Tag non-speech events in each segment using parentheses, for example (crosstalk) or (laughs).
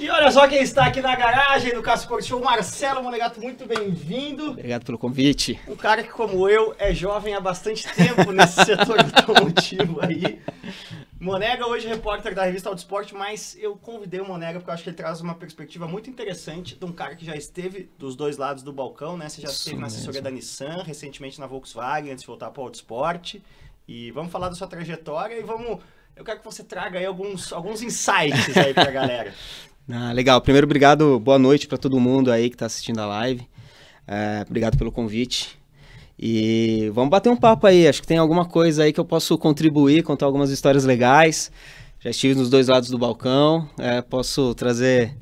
E olha só quem está aqui na garagem do Cássio Corte Show, Marcelo Monegato, muito bem-vindo. Obrigado pelo convite. Um cara que, como eu, é jovem há bastante tempo nesse (laughs) setor automotivo aí. Monega, hoje repórter da revista Auto Esporte, mas eu convidei o Monega porque eu acho que ele traz uma perspectiva muito interessante de um cara que já esteve dos dois lados do balcão, né? Você já Isso esteve na assessoria mesmo. da Nissan, recentemente na Volkswagen, antes de voltar para o Auto Esporte. E vamos falar da sua trajetória e vamos. Eu quero que você traga aí alguns, alguns insights aí para a galera. (laughs) Ah, legal. Primeiro, obrigado, boa noite para todo mundo aí que está assistindo a live. É, obrigado pelo convite. E vamos bater um papo aí. Acho que tem alguma coisa aí que eu posso contribuir, contar algumas histórias legais. Já estive nos dois lados do balcão. É, posso trazer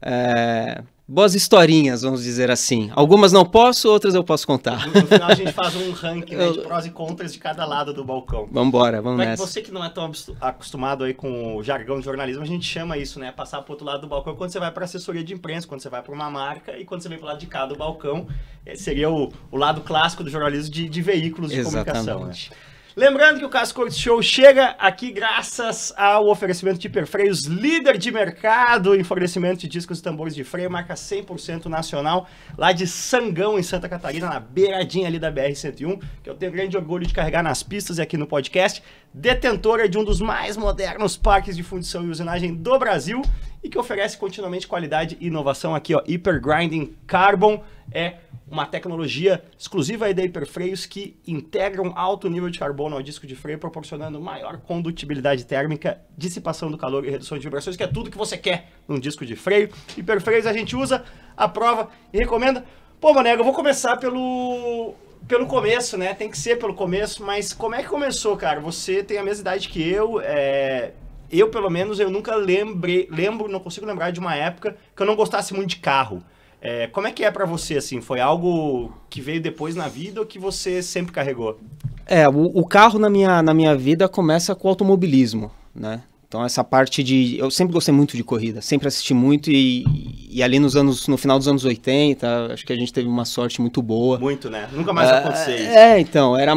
é, boas historinhas, vamos dizer assim. Algumas não posso, outras eu posso contar. No, no final a gente faz um ranking né, de (laughs) prós e contras de cada lado do balcão. Vambora, vamos Mas nessa. Você que não é tão acostumado aí com o jargão de jornalismo, a gente chama isso, né? Passar para outro lado do balcão quando você vai para assessoria de imprensa, quando você vai para uma marca e quando você vem para o lado de cá do balcão, eh, seria o, o lado clássico do jornalismo de, de veículos de Exatamente. comunicação. Né? Lembrando que o Cascortes Show chega aqui graças ao oferecimento de Hiperfreios, líder de mercado em fornecimento de discos e tambores de freio, marca 100% nacional, lá de Sangão, em Santa Catarina, na beiradinha ali da BR-101, que eu tenho grande orgulho de carregar nas pistas e aqui no podcast, detentora é de um dos mais modernos parques de fundição e usinagem do Brasil e que oferece continuamente qualidade e inovação aqui, ó, hyper Grinding Carbon, é uma tecnologia exclusiva aí da hiperfreios que integra um alto nível de carbono ao disco de freio, proporcionando maior condutibilidade térmica, dissipação do calor e redução de vibrações, que é tudo que você quer num disco de freio. Hiperfreios a gente usa, aprova e recomenda. Pô, Manego, eu vou começar pelo pelo começo, né? Tem que ser pelo começo, mas como é que começou, cara? Você tem a mesma idade que eu, é... eu pelo menos eu nunca lembrei, lembro, não consigo lembrar de uma época que eu não gostasse muito de carro. É, como é que é para você, assim? Foi algo que veio depois na vida ou que você sempre carregou? É, o, o carro na minha, na minha vida começa com o automobilismo, né? Então essa parte de eu sempre gostei muito de corrida, sempre assisti muito e, e, ali nos anos no final dos anos 80, acho que a gente teve uma sorte muito boa. Muito, né? Nunca mais é, aconteceu isso. É, então, era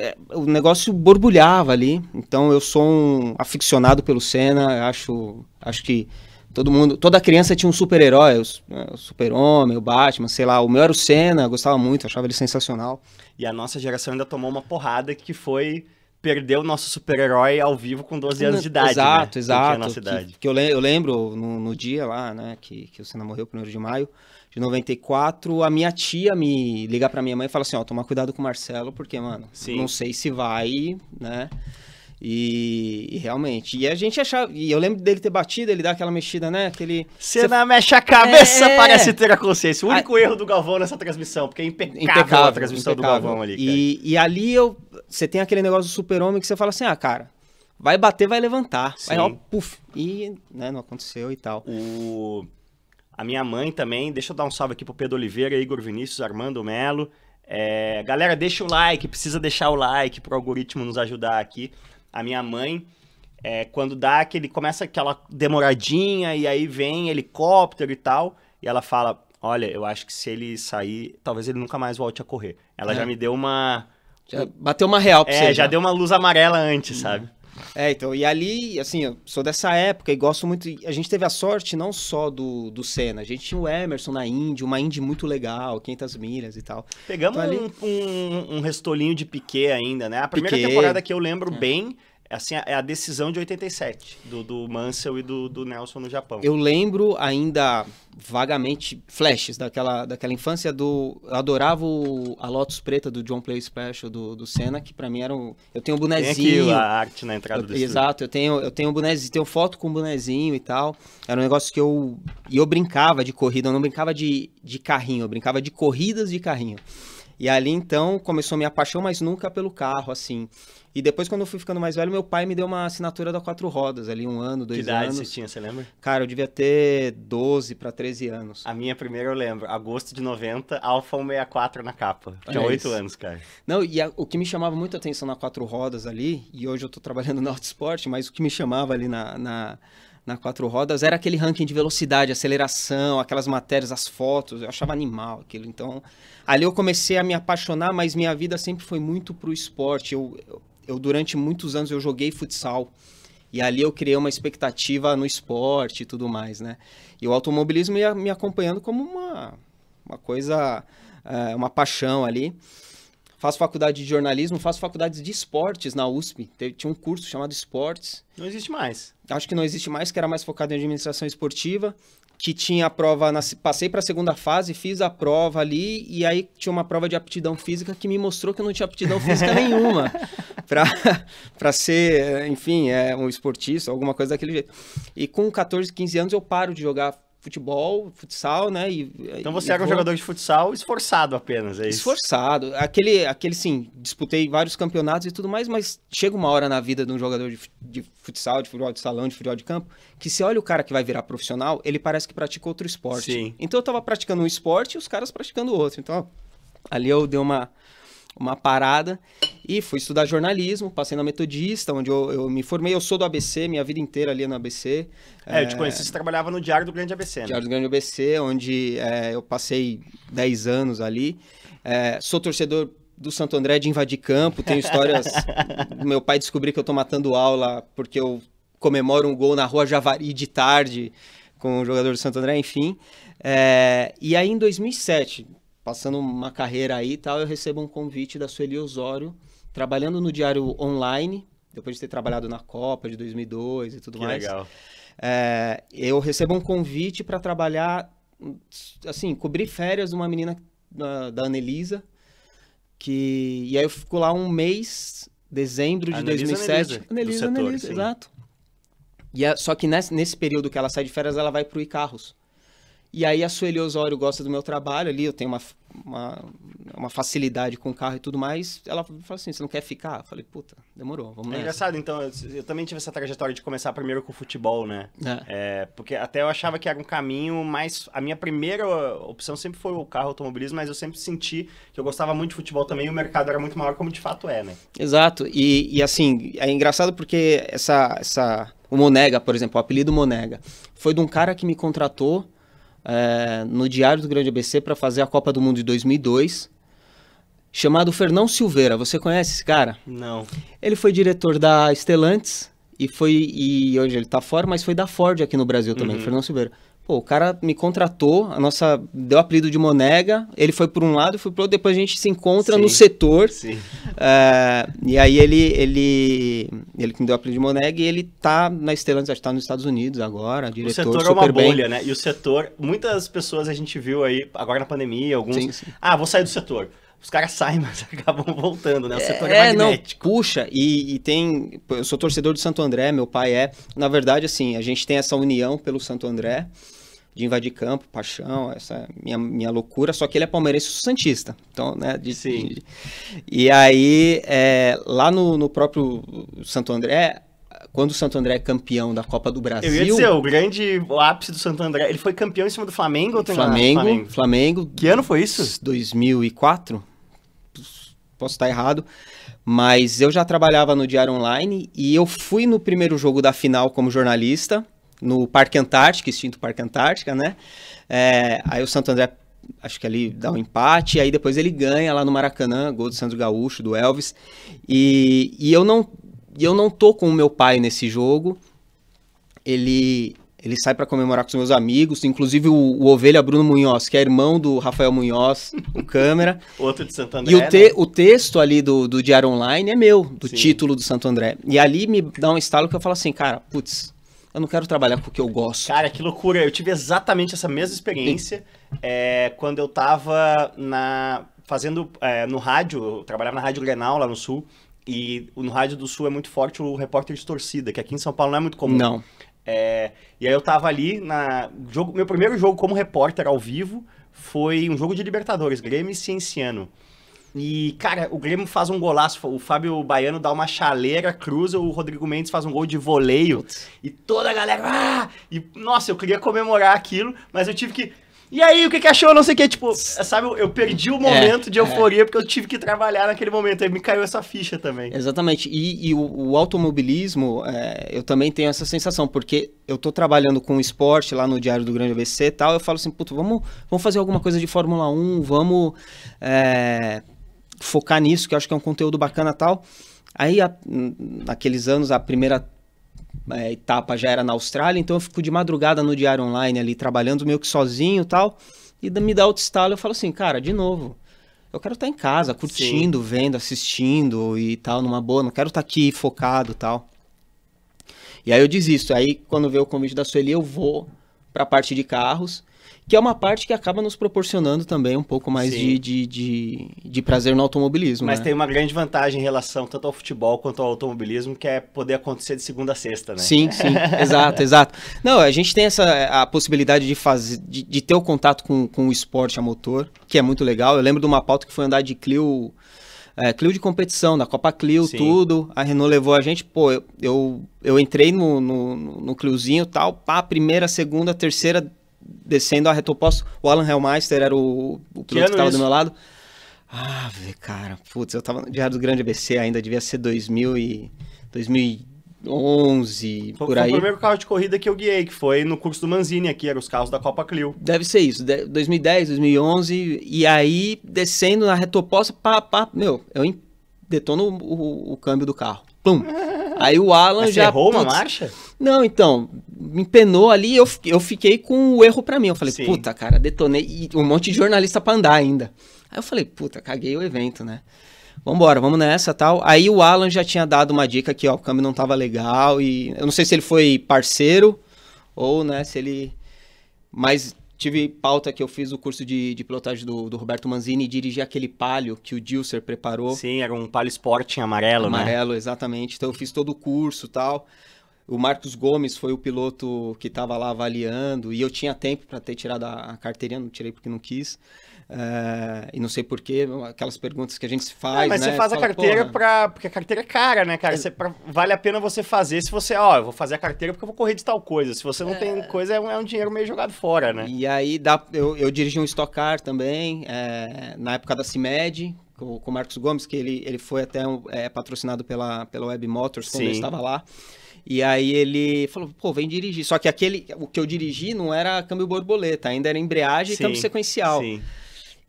é, o negócio borbulhava ali. Então eu sou um aficionado pelo Senna, acho acho que Todo mundo, toda criança tinha um super-herói, né, o, Super-Homem, o Batman, sei lá. O meu era o Senna, né, eu gostava muito, achava ele sensacional. E a nossa geração ainda tomou uma porrada que foi perder o nosso super-herói ao vivo com 12 anos de idade. Exato, né? exato. Que, que, eu, lembro no, no, dia lá, né, que, que o Senna morreu, 1 de maio de 94, a minha tia me liga pra minha mãe e fala assim: ó, toma cuidado com o Marcelo, porque, mano, Sim. não sei se vai, né. E, e, realmente. E a gente achava. E eu lembro dele ter batido, ele dá aquela mexida, né? Aquele. Você não mexe a cabeça, é... parece ter a consciência. O único a... erro do Galvão nessa transmissão, porque é impecável, impecável a transmissão impecável. do Galvão ali. E, e, ali eu. Você tem aquele negócio do super-homem que você fala assim, ah, cara, vai bater, vai levantar. Sim. Aí, ó, puf. E né, não aconteceu e tal. O... A minha mãe também, deixa eu dar um salve aqui pro Pedro Oliveira, Igor Vinícius, Armando Melo. É... galera, deixa o like, precisa deixar o like pro algoritmo nos ajudar aqui a minha mãe, é, quando dá aquele. começa aquela demoradinha e aí vem helicóptero e tal, e ela fala: Olha, eu acho que se ele sair, talvez ele nunca mais volte a correr. Ela é. já me deu uma. Já bateu uma real pra é, você. É, já. deu uma luz amarela antes, hum. sabe? É, então, e ali, assim, eu sou dessa época e gosto muito. A gente teve a sorte não só do, do Senna, a gente tinha o Emerson na Indy, uma Indy muito legal, 500 milhas e tal. Pegamos então, ali... um, um, um, restolinho de Piquet ainda, né? A primeira Piquet, temporada que eu lembro é. bem é assim, é a decisão de 87, do, do Mansell e do, do Nelson no Japão. Eu lembro ainda vagamente flashes daquela, daquela infância do. Eu adorava o, a Lotus Preta do John Play Special do, do Senna, que pra mim era um. Eu tenho um bonezinho. Tem a arte na entrada eu, do Exato, eu tenho, eu tenho um bonezinho, tenho foto com um bonezinho e tal. Era um negócio que eu. E eu brincava de corrida, eu não brincava de, de carrinho, eu brincava de corridas de carrinho. E ali então começou a minha paixão, mas nunca pelo carro, assim. E depois, quando eu fui ficando mais velho, meu pai me deu uma assinatura da quatro rodas ali, um ano, dois anos. Que idade anos. você tinha, você lembra? Cara, eu devia ter 12 para 13 anos. A minha primeira eu lembro, agosto de 90, Alfa 164 na capa. É tinha oito anos, cara. Não, e a, o que me chamava muita atenção na quatro rodas ali, e hoje eu tô trabalhando no autosporte, mas o que me chamava ali na, na na quatro rodas era aquele ranking de velocidade, aceleração, aquelas matérias, as fotos, eu achava animal aquilo. Então, ali eu comecei a me apaixonar, mas minha vida sempre foi muito pro esporte. Eu, eu eu durante muitos anos eu joguei futsal. E ali eu criei uma expectativa no esporte e tudo mais, né? E o automobilismo ia me acompanhando como uma, uma coisa, eh, uma paixão ali. Faço faculdade de jornalismo, faço faculdade de esportes na USP. tinha um curso chamado Esportes. Não existe mais. Acho que não existe mais, que era mais focado em administração esportiva que tinha a prova, na, passei para a segunda fase, fiz a prova ali, e aí tinha uma prova de aptidão física que me mostrou que eu não tinha aptidão física (laughs) nenhuma para ser, enfim, é, um esportista, alguma coisa daquele jeito. E com 14, 15 anos eu paro de jogar futebol, futsal, né? E, então você era vou... um jogador de futsal esforçado apenas, é isso? Esforçado. Aquele, aquele sim, disputei vários campeonatos e tudo mais, mas chega uma hora na vida de um jogador de, de futsal, de futebol de salão, de futebol de campo, que se olha o cara que vai virar profissional, ele parece que pratica outro esporte. Sim. Então eu tava praticando um esporte e os caras praticando outro. Então, ali eu dei uma, uma parada e fui estudar jornalismo, passei na Metodista, onde eu, eu me formei. Eu sou do ABC, minha vida inteira ali é no ABC. É, é, eu te conheci, você trabalhava no Diário do Grande ABC, né? Diário do Grande ABC, onde é, eu passei 10 anos ali. É, sou torcedor do Santo André de invadir campo, tenho histórias. (laughs) meu pai descobrir que eu tô matando aula porque eu comemoro um gol na rua Javari de tarde com o jogador do Santo André, enfim. É, e aí em 2007, passando uma carreira aí e tal, eu recebo um convite da Sueli Osório trabalhando no Diário Online, depois de ter trabalhado na Copa de 2002 e tudo que mais. Legal. É, eu recebo um convite para trabalhar, assim, cobrir férias de uma menina da, da Anelisa, que e aí eu fico lá um mês, dezembro de Anelisa, 2007. Anelisa, Anelisa, Anelisa, exato. E é, só que nesse, nesse período que ela sai de férias, ela vai para o Icarros. E aí a Sueli Osório gosta do meu trabalho ali, eu tenho uma, uma, uma, facilidade com o carro e tudo mais. Ela falou assim, você não quer ficar? Eu falei, puta, demorou, vamos é nessa. É engraçado, então, eu, eu, também tive essa trajetória de começar primeiro com o futebol, né? É. é. porque até eu achava que era um caminho mais... A minha primeira opção sempre foi o carro, automobilismo, mas eu sempre senti que eu gostava muito de futebol também e o mercado era muito maior como de fato é, né? Exato, e, e assim, é engraçado porque essa... essa... O Monega, por exemplo, o apelido Monega, foi de um cara que me contratou é, no Diário do Grande ABC para fazer a Copa do Mundo de 2002, chamado Fernão Silveira. Você conhece esse cara? Não. Ele foi diretor da Stellantis e foi e hoje ele está fora, mas foi da Ford aqui no Brasil também, uhum. Fernão Silveira. Pô, o cara me contratou, a nossa deu apelido de Monega, ele foi por um lado, e foi pro outro, depois a gente se encontra sim, no setor. Sim. Uh, e aí ele, ele, ele que me deu apelido de Monega e ele tá na Stellantis, acho que tá nos Estados Unidos agora, diretor, O setor é uma bolha, bem. né? E o setor, muitas pessoas a gente viu aí, agora na pandemia, alguns, sim, sim. ah, vou sair do setor os caras saem, (laughs) mas acabam voltando, né? O setor é, é magnético. Não, puxa, e, e, tem. Eu sou torcedor do Santo André, meu pai é. Na verdade, assim, a gente tem essa união pelo Santo André de invadir campo, paixão, essa é minha, minha loucura. Só que ele é palmeirense santista. Então, né? De, Sim. De, e aí, é, lá no, no próprio Santo André, quando o Santo André é campeão da Copa do Brasil. Eu ia dizer, o grande ápice do Santo André. Ele foi campeão em cima do Flamengo ou Flamengo, Flamengo, Flamengo. Que ano foi isso? 2004. Posso estar errado. Mas eu já trabalhava no Diário Online e eu fui no primeiro jogo da final como jornalista no Parque Antártico, extinto Parque Antártica, né? É, aí o Santo André, acho que ali dá um empate, aí depois ele ganha lá no Maracanã, gol do Sandro Gaúcho, do Elvis. E, e eu não eu não tô com o meu pai nesse jogo. Ele ele sai para comemorar com os meus amigos, inclusive o, o, Ovelha Bruno Munhoz, que é irmão do Rafael Munhoz, o câmera. (laughs) Outro de Santo André. E o, te, né? o texto ali do, do Diário Online é meu, do Sim. título do Santo André. E ali me dá um estalo que eu falo assim, cara, putz, eu não quero trabalhar com o que eu gosto. Cara, que loucura. Eu tive exatamente essa mesma experiência é, quando eu tava na, fazendo é, no rádio, eu trabalhava na Rádio Grenal lá no Sul, e no Rádio do Sul é muito forte o repórter de torcida, que aqui em São Paulo não é muito comum. Não. É, e aí eu tava ali na. Jogo, meu primeiro jogo como repórter ao vivo foi um jogo de Libertadores, Grêmio e Cienciano. E, cara, o Grêmio faz um golaço. O Fábio Baiano dá uma chaleira, cruza, o Rodrigo Mendes faz um gol de voleio. Putz. E toda a galera. Ah! E, nossa, eu queria comemorar aquilo, mas eu tive que. E aí, o que, que achou? Não sei o que. Tipo, sabe, eu perdi o é, momento é, de euforia é. porque eu tive que trabalhar naquele momento. Aí me caiu essa ficha também. Exatamente. E, e o, o, automobilismo, é, eu também tenho essa sensação, porque eu tô trabalhando com esporte lá no Diário do Grande ABC e tal. Eu falo assim, puto, vamos, vamos fazer alguma coisa de Fórmula 1, vamos é, focar nisso, que eu acho que é um conteúdo bacana tal. Aí, a, naqueles anos, a primeira é, etapa já era na Austrália, então eu fico de madrugada no diário online ali, trabalhando meio que sozinho tal. E me dá outro estalo, eu falo assim, cara, de novo, eu quero estar tá em casa, curtindo, Sim. vendo, assistindo e tal, numa boa, não quero estar tá aqui focado tal. E aí eu desisto. Aí quando veio o convite da Sueli, eu vou para a parte de carros que é uma parte que acaba nos proporcionando também um pouco mais de, de, de, de, prazer no automobilismo. Mas né? tem uma grande vantagem em relação tanto ao futebol quanto ao automobilismo, que é poder acontecer de segunda a sexta, né? Sim, sim, (laughs) exato, exato. Não, a gente tem essa a possibilidade de fazer, de, de ter o contato com, com o esporte a motor, que é muito legal. Eu lembro de uma pauta que foi andar de Clio. É, Clio de competição, da Copa Clio, Sim. tudo. A Renault levou a gente, pô, eu, eu, eu entrei no, no, no Cliozinho tal, pá, primeira, segunda, terceira, descendo a reta oposta. O Alan Helmeister era o, o piloto que, que tava é do meu lado. Ah, cara, putz, eu tava no Diário do Grande ABC ainda, devia ser 2000 e... 2011, foi, por aí. Foi o primeiro carro de corrida que eu guiei, que foi no curso do Manzini aqui, eram os carros da Copa Clio. Deve ser isso, 2010, 2011, e aí descendo na reta oposta, pá, pá, meu, eu detono o, o, o câmbio do carro. Plum! (laughs) Aí o Alan Mas já. Você errou uma marcha? Não, então, me empenou ali eu, eu fiquei com o erro para mim. Eu falei, Sim. puta, cara, detonei. E um monte de jornalista pra andar ainda. Aí eu falei, puta, caguei o evento, né? Vambora, vamos nessa tal. Aí o Alan já tinha dado uma dica que, ó, o câmbio não tava legal. E eu não sei se ele foi parceiro ou, né, se ele. Mas Tive pauta que eu fiz o curso de, de pilotagem do, do Roberto Manzini e dirigi aquele palio que o Dilser preparou. Sim, era um palio esporte amarelo, amarelo né? Amarelo, exatamente. Então eu fiz todo o curso tal. O Marcos Gomes foi o piloto que estava lá avaliando e eu tinha tempo para ter tirado a, a carteirinha, não tirei porque não quis. É, e não sei porquê, aquelas perguntas que a gente se faz. mas né? você faz a carteira para. Porque a carteira é cara, né, cara? Você, pra, vale a pena você fazer se você, ó, eu vou fazer a carteira porque eu vou correr de tal coisa. Se você não é... tem coisa, é um, é um, dinheiro meio jogado fora, né? E aí dá, eu, eu dirigi um Stock Car também, eh, na época da CIMED, com, com o Marcos Gomes, que ele, ele foi até um, é, patrocinado pela, pela Web Motors quando Sim. eu estava lá. E aí ele falou, pô, vem dirigir. Só que aquele, o que eu dirigi não era câmbio borboleta, ainda era embreagem sim, e câmbio sequencial. Sim.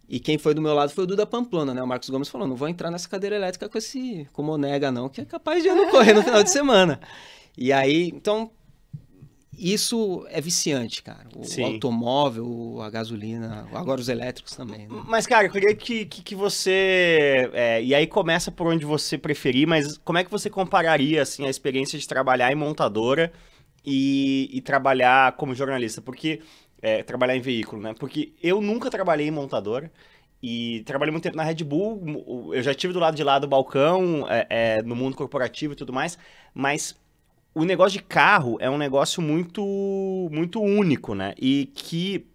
E quem foi do meu lado foi o Duda Pamplona, né? O Marcos Gomes falou, não vou entrar nessa cadeira elétrica com esse, com monega não, que é capaz de eu não correr no final de semana. E aí, então, isso é viciante, cara. O Sim. automóvel, a gasolina, agora os elétricos também. Né? Mas, cara, eu queria que, que, que você. É, e aí começa por onde você preferir, mas como é que você compararia assim, a experiência de trabalhar em montadora e, e trabalhar como jornalista? Porque. É, trabalhar em veículo, né? Porque eu nunca trabalhei em montadora. E trabalhei muito tempo na Red Bull, eu já tive do lado de lá do balcão, é, é, no mundo corporativo e tudo mais, mas o negócio de carro é um negócio muito, muito único, né? E que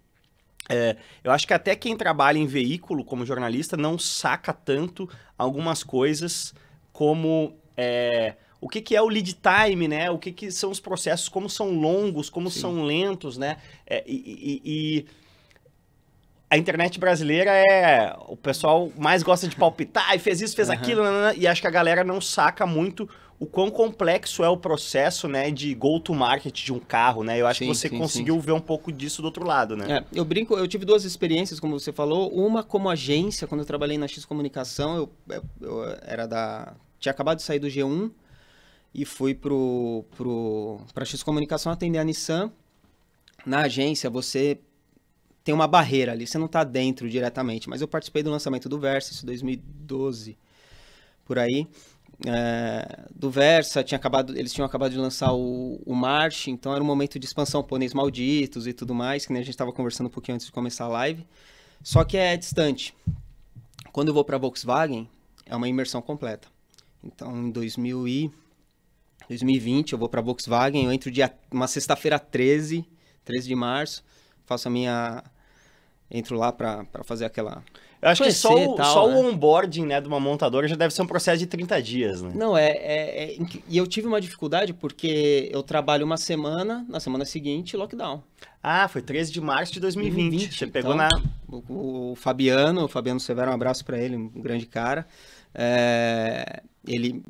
é, eu acho que até quem trabalha em veículo como jornalista não saca tanto algumas coisas como é, o que, que é o lead time, né? O que, que são os processos, como são longos, como Sim. são lentos, né? É, e, e, e a internet brasileira é. O pessoal mais gosta de palpitar e fez isso, fez uhum. aquilo, e acho que a galera não saca muito o quão complexo é o processo, né, de go-to-market de um carro, né? Eu acho sim, que você sim, conseguiu sim. ver um pouco disso do outro lado, né? É, eu brinco, eu tive duas experiências, como você falou. Uma como agência, quando eu trabalhei na X Comunicação, eu, eu era da... Tinha acabado de sair do G1 e fui pro, pro, X Comunicação atender a Nissan. Na agência, você tem uma barreira ali, você não está dentro diretamente. Mas eu participei do lançamento do Versus em 2012, por aí é, do Versa, tinha acabado, eles tinham acabado de lançar o, o March, então era um momento de expansão, pôneis malditos e tudo mais, que né, a gente estava conversando um pouquinho antes de começar a live. Só que é distante. Quando eu vou para a Volkswagen, é uma imersão completa. Então, em 2000 e 2020, eu vou para a Volkswagen, eu entro dia, uma sexta-feira 13, 13 de março, faço a minha... Entro lá para fazer aquela eu acho Conhecer, que só o, tal, só né? o onboarding né, de uma montadora já deve ser um processo de 30 dias, né? Não, é, é, é, E eu tive uma dificuldade porque eu trabalho uma semana, na semana seguinte, lockdown. Ah, foi 13 de março de 2020. 2020 Você pegou então, na. O, o, Fabiano, o Fabiano Severo, um abraço para ele, um grande cara. Eh, é, ele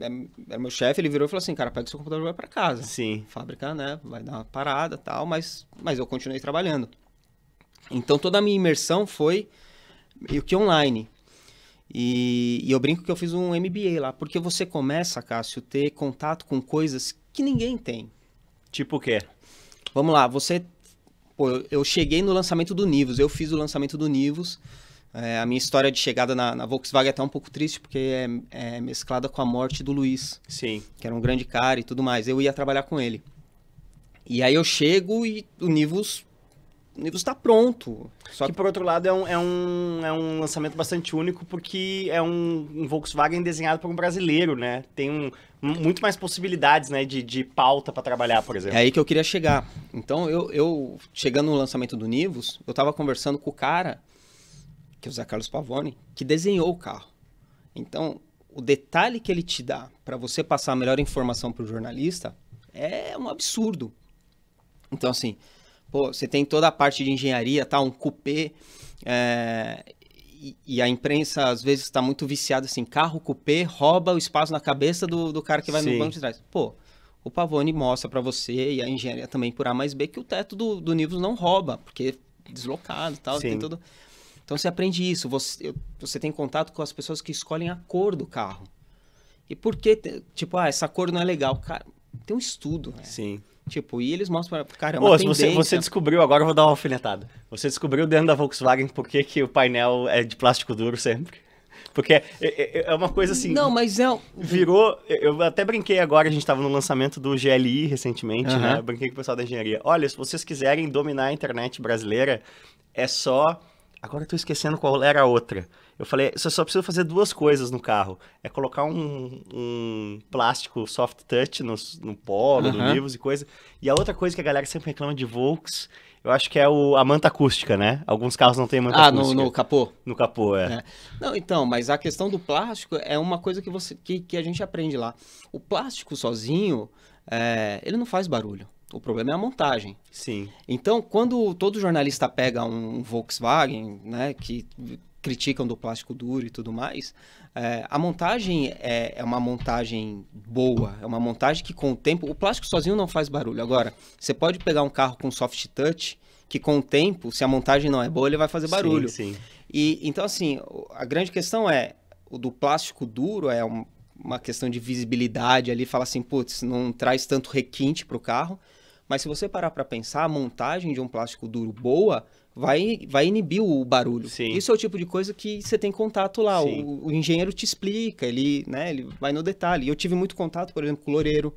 era meu chefe, ele virou e falou assim, cara, pega o seu computador e vai para casa. Sim. Fábrica, né, vai dar uma parada tal, mas, mas eu continuei trabalhando. Então toda a minha imersão foi meio que online. E, e, eu brinco que eu fiz um MBA lá, porque você começa, Cássio, ter contato com coisas que ninguém tem. Tipo o quê? Vamos lá, você. Pô, eu cheguei no lançamento do Nivus, eu fiz o lançamento do Nivus. É, a minha história de chegada na, na, Volkswagen é até um pouco triste, porque é, é, mesclada com a morte do Luiz. Sim. Que era um grande cara e tudo mais. Eu ia trabalhar com ele. E aí eu chego e o Nivus o livro está pronto. Só que, por outro lado, é um, é, um, é um lançamento bastante único, porque é um, um Volkswagen desenhado por um brasileiro, né? Tem um, muito mais possibilidades né, de, de pauta para trabalhar, por exemplo. É aí que eu queria chegar. Então, eu, eu chegando no lançamento do Nivus, eu estava conversando com o cara, que é o Zé Carlos Pavone, que desenhou o carro. Então, o detalhe que ele te dá para você passar a melhor informação para o jornalista é um absurdo. Então, assim, Pô, você tem toda a parte de engenharia, tá? Um cupê. É, e, e a imprensa, às vezes, está muito viciada assim: carro cupê rouba o espaço na cabeça do, do cara que vai Sim. no banco de trás. Pô, o Pavone mostra para você e a engenharia também por A mais B que o teto do, do Nivus não rouba, porque é deslocado e tal, Sim. tem tudo Então você aprende isso, você, você tem contato com as pessoas que escolhem a cor do carro. E por que, tipo, ah, essa cor não é legal? Cara, tem um estudo, né? Sim. Tipo, e eles mostram, cara, é uma Ô, você, você, descobriu, agora eu vou dar uma alfinetada. Você descobriu dentro da Volkswagen por que, que o painel é de plástico duro sempre? Porque é, é, é, é uma coisa assim. Não, mas é. Virou. Eu até brinquei agora, a gente estava no lançamento do GLI recentemente, uhum. né? Eu brinquei com o pessoal da engenharia. Olha, se vocês quiserem dominar a internet brasileira, é só Agora eu tô esquecendo qual era a outra. Eu falei, você só precisa fazer duas coisas no carro. É colocar um, um plástico soft touch no, no polo, uhum. livros e coisa. E a outra coisa que a galera sempre reclama de Volks, eu acho que é o, a manta acústica, né? Alguns carros não têm manta ah, acústica. Ah, no, no, capô? No capô, é. é. Não, então, mas a questão do plástico é uma coisa que, você, que, que a gente aprende lá. O plástico sozinho, é, ele não faz barulho. O problema é a montagem. Sim. Então, quando todo jornalista pega um Volkswagen, né, que criticam do plástico duro e tudo mais, é, a montagem é, é, uma montagem boa, é uma montagem que com o tempo, o plástico sozinho não faz barulho. Agora, você pode pegar um carro com soft touch, que com o tempo, se a montagem não é boa, ele vai fazer barulho. Sim, sim. E então assim, a grande questão é o do plástico duro é um, uma questão de visibilidade ali, fala assim, putz, não traz tanto requinte para o carro. Mas se você parar para pensar, a montagem de um plástico duro boa vai, vai inibir o barulho. Sim. Isso é o tipo de coisa que você tem contato lá. O, o, engenheiro te explica, ele, né, ele vai no detalhe. Eu tive muito contato, por exemplo, com o Loureiro,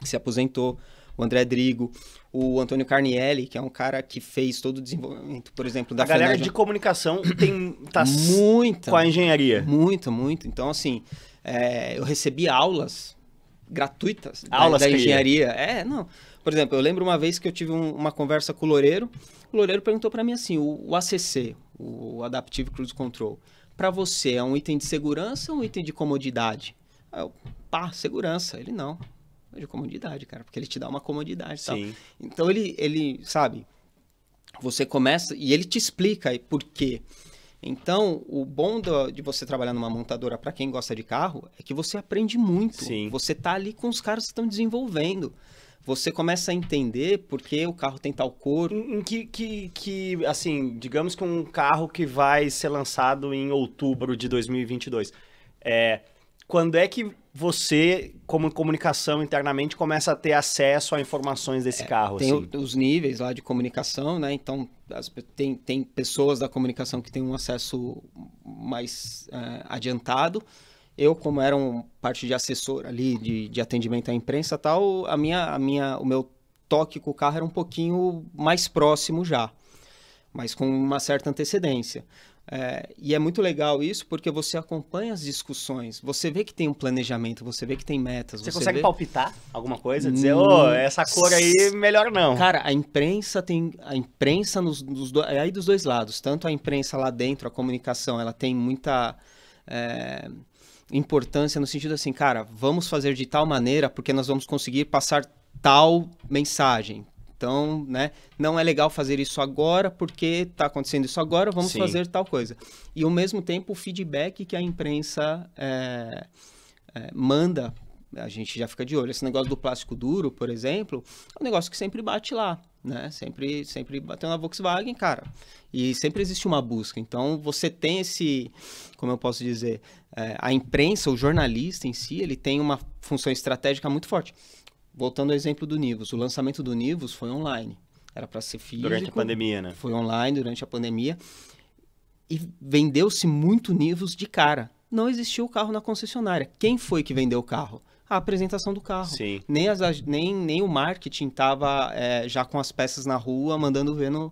que se aposentou, o André Drigo, o Antônio Carnielli, que é um cara que fez todo o desenvolvimento, por exemplo, da A galera de comunicação tem tá muita, com a engenharia. Muito, muito. Então, assim, é, eu recebi aulas gratuitas aulas da, da engenharia. É, não por exemplo, eu lembro uma vez que eu tive um, uma conversa com o Loureiro. O Loureiro perguntou para mim assim: o, o, ACC, o Adaptive Cruise Control, para você é um item de segurança ou um item de comodidade? eu, pá, segurança. Ele não. É de comodidade, cara, porque ele te dá uma comodidade. Sim. Tal. Então ele, ele, sabe, você começa e ele te explica por quê. Então, o bom do, de você trabalhar numa montadora para quem gosta de carro é que você aprende muito. Sim. Você tá ali com os caras que estão desenvolvendo você começa a entender por que o carro tem tal cor. Que, que, que, assim, digamos que um carro que vai ser lançado em outubro de 2022, é, quando é que você, como comunicação internamente, começa a ter acesso a informações desse é, carro? Tem assim? os níveis lá de comunicação, né? Então, as, tem, tem pessoas da comunicação que têm um acesso mais é, adiantado, eu, como era um parte de assessor ali, de, de atendimento à imprensa tal, a minha, a minha, o meu toque com o carro era um pouquinho mais próximo já, mas com uma certa antecedência. É, e é muito legal isso porque você acompanha as discussões, você vê que tem um planejamento, você vê que tem metas. Você, você consegue vê... palpitar alguma coisa? Dizer, hum, ô, oh, essa cor aí, melhor não. Cara, a imprensa tem. A imprensa nos, nos do... é aí dos dois lados. Tanto a imprensa lá dentro, a comunicação, ela tem muita. É importância no sentido assim, cara, vamos fazer de tal maneira porque nós vamos conseguir passar tal mensagem. Então, né, não é legal fazer isso agora porque está acontecendo isso agora, vamos Sim. fazer tal coisa. E ao mesmo tempo o feedback que a imprensa é, é, manda, a gente já fica de olho. Esse negócio do plástico duro, por exemplo, é um negócio que sempre bate lá né? Sempre, sempre bateu na Volkswagen, cara. E sempre existe uma busca. Então você tem esse, como eu posso dizer, é, a imprensa, o jornalista em si, ele tem uma função estratégica muito forte. Voltando ao exemplo do Nivus, o lançamento do Nivus foi online. Era para ser físico. Durante a pandemia, né? Foi online durante a pandemia. E vendeu-se muito Nivus de cara. Não existiu o carro na concessionária. Quem foi que vendeu o carro? a apresentação do carro. Sim. Nem, as, nem, nem o marketing tava é, já com as peças na rua, mandando ver no,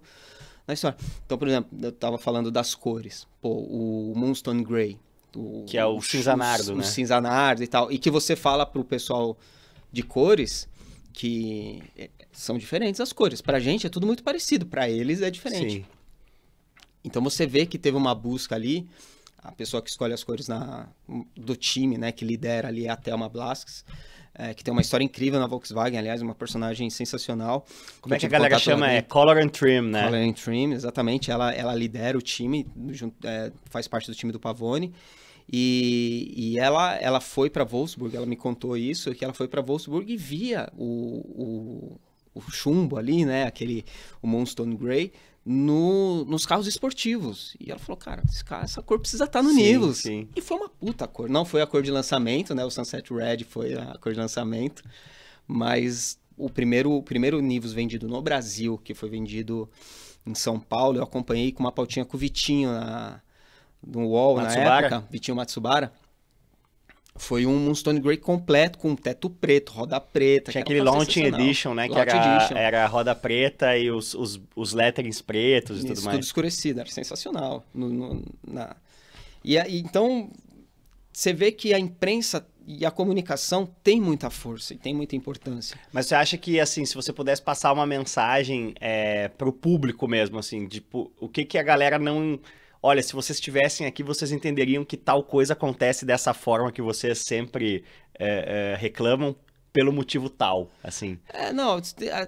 na história. Então, por exemplo, eu tava falando das cores. Pô, o Moonstone Grey. O, que é o, o cinzanardo, o, né? O cinzanardo e tal. E que você fala pro pessoal de cores que é, são diferentes as cores. a gente é tudo muito parecido, para eles é diferente. Sim. Então você vê que teve uma busca ali a pessoa que escolhe as cores na, do time, né, que lidera ali é a Thelma Blasks, é, que tem uma história incrível na Volkswagen, aliás, uma personagem sensacional. Como é que a galera chama? É Color and Trim, né? Color and Trim, exatamente. Ela, ela lidera o time, é, faz parte do time do Pavone. E, e ela, ela foi para Wolfsburg, ela me contou isso, que ela foi para Wolfsburg e via o, o o chumbo ali, né? Aquele o Moonstone Grey no, nos carros esportivos. E ela falou, cara, essa cor precisa estar tá no sim, Sim. E foi uma puta cor. Não foi a cor de lançamento, né? O Sunset Red foi a cor de lançamento. Mas o primeiro, o primeiro Nivus vendido no Brasil, que foi vendido em São Paulo, eu acompanhei com uma pautinha com o Vitinho na, no UOL Matsubara. na época. Vitinho Matsubara. Foi um Moonstone Grey completo, com teto preto, roda preta. Tinha aquele Launching Edition, né? que era, edition. era roda preta e os, os, os letterings pretos e Isso, tudo mais. tudo escurecido, era sensacional. No, no, na... e, e então, você vê que a imprensa e a comunicação tem muita força e tem muita importância. Mas você acha que, assim, se você pudesse passar uma mensagem é, eh, para o público mesmo, assim, tipo, o que, que a galera não olha, se vocês estivessem aqui, vocês entenderiam que tal coisa acontece dessa forma que vocês sempre é, é, reclamam pelo motivo tal, assim. É, não,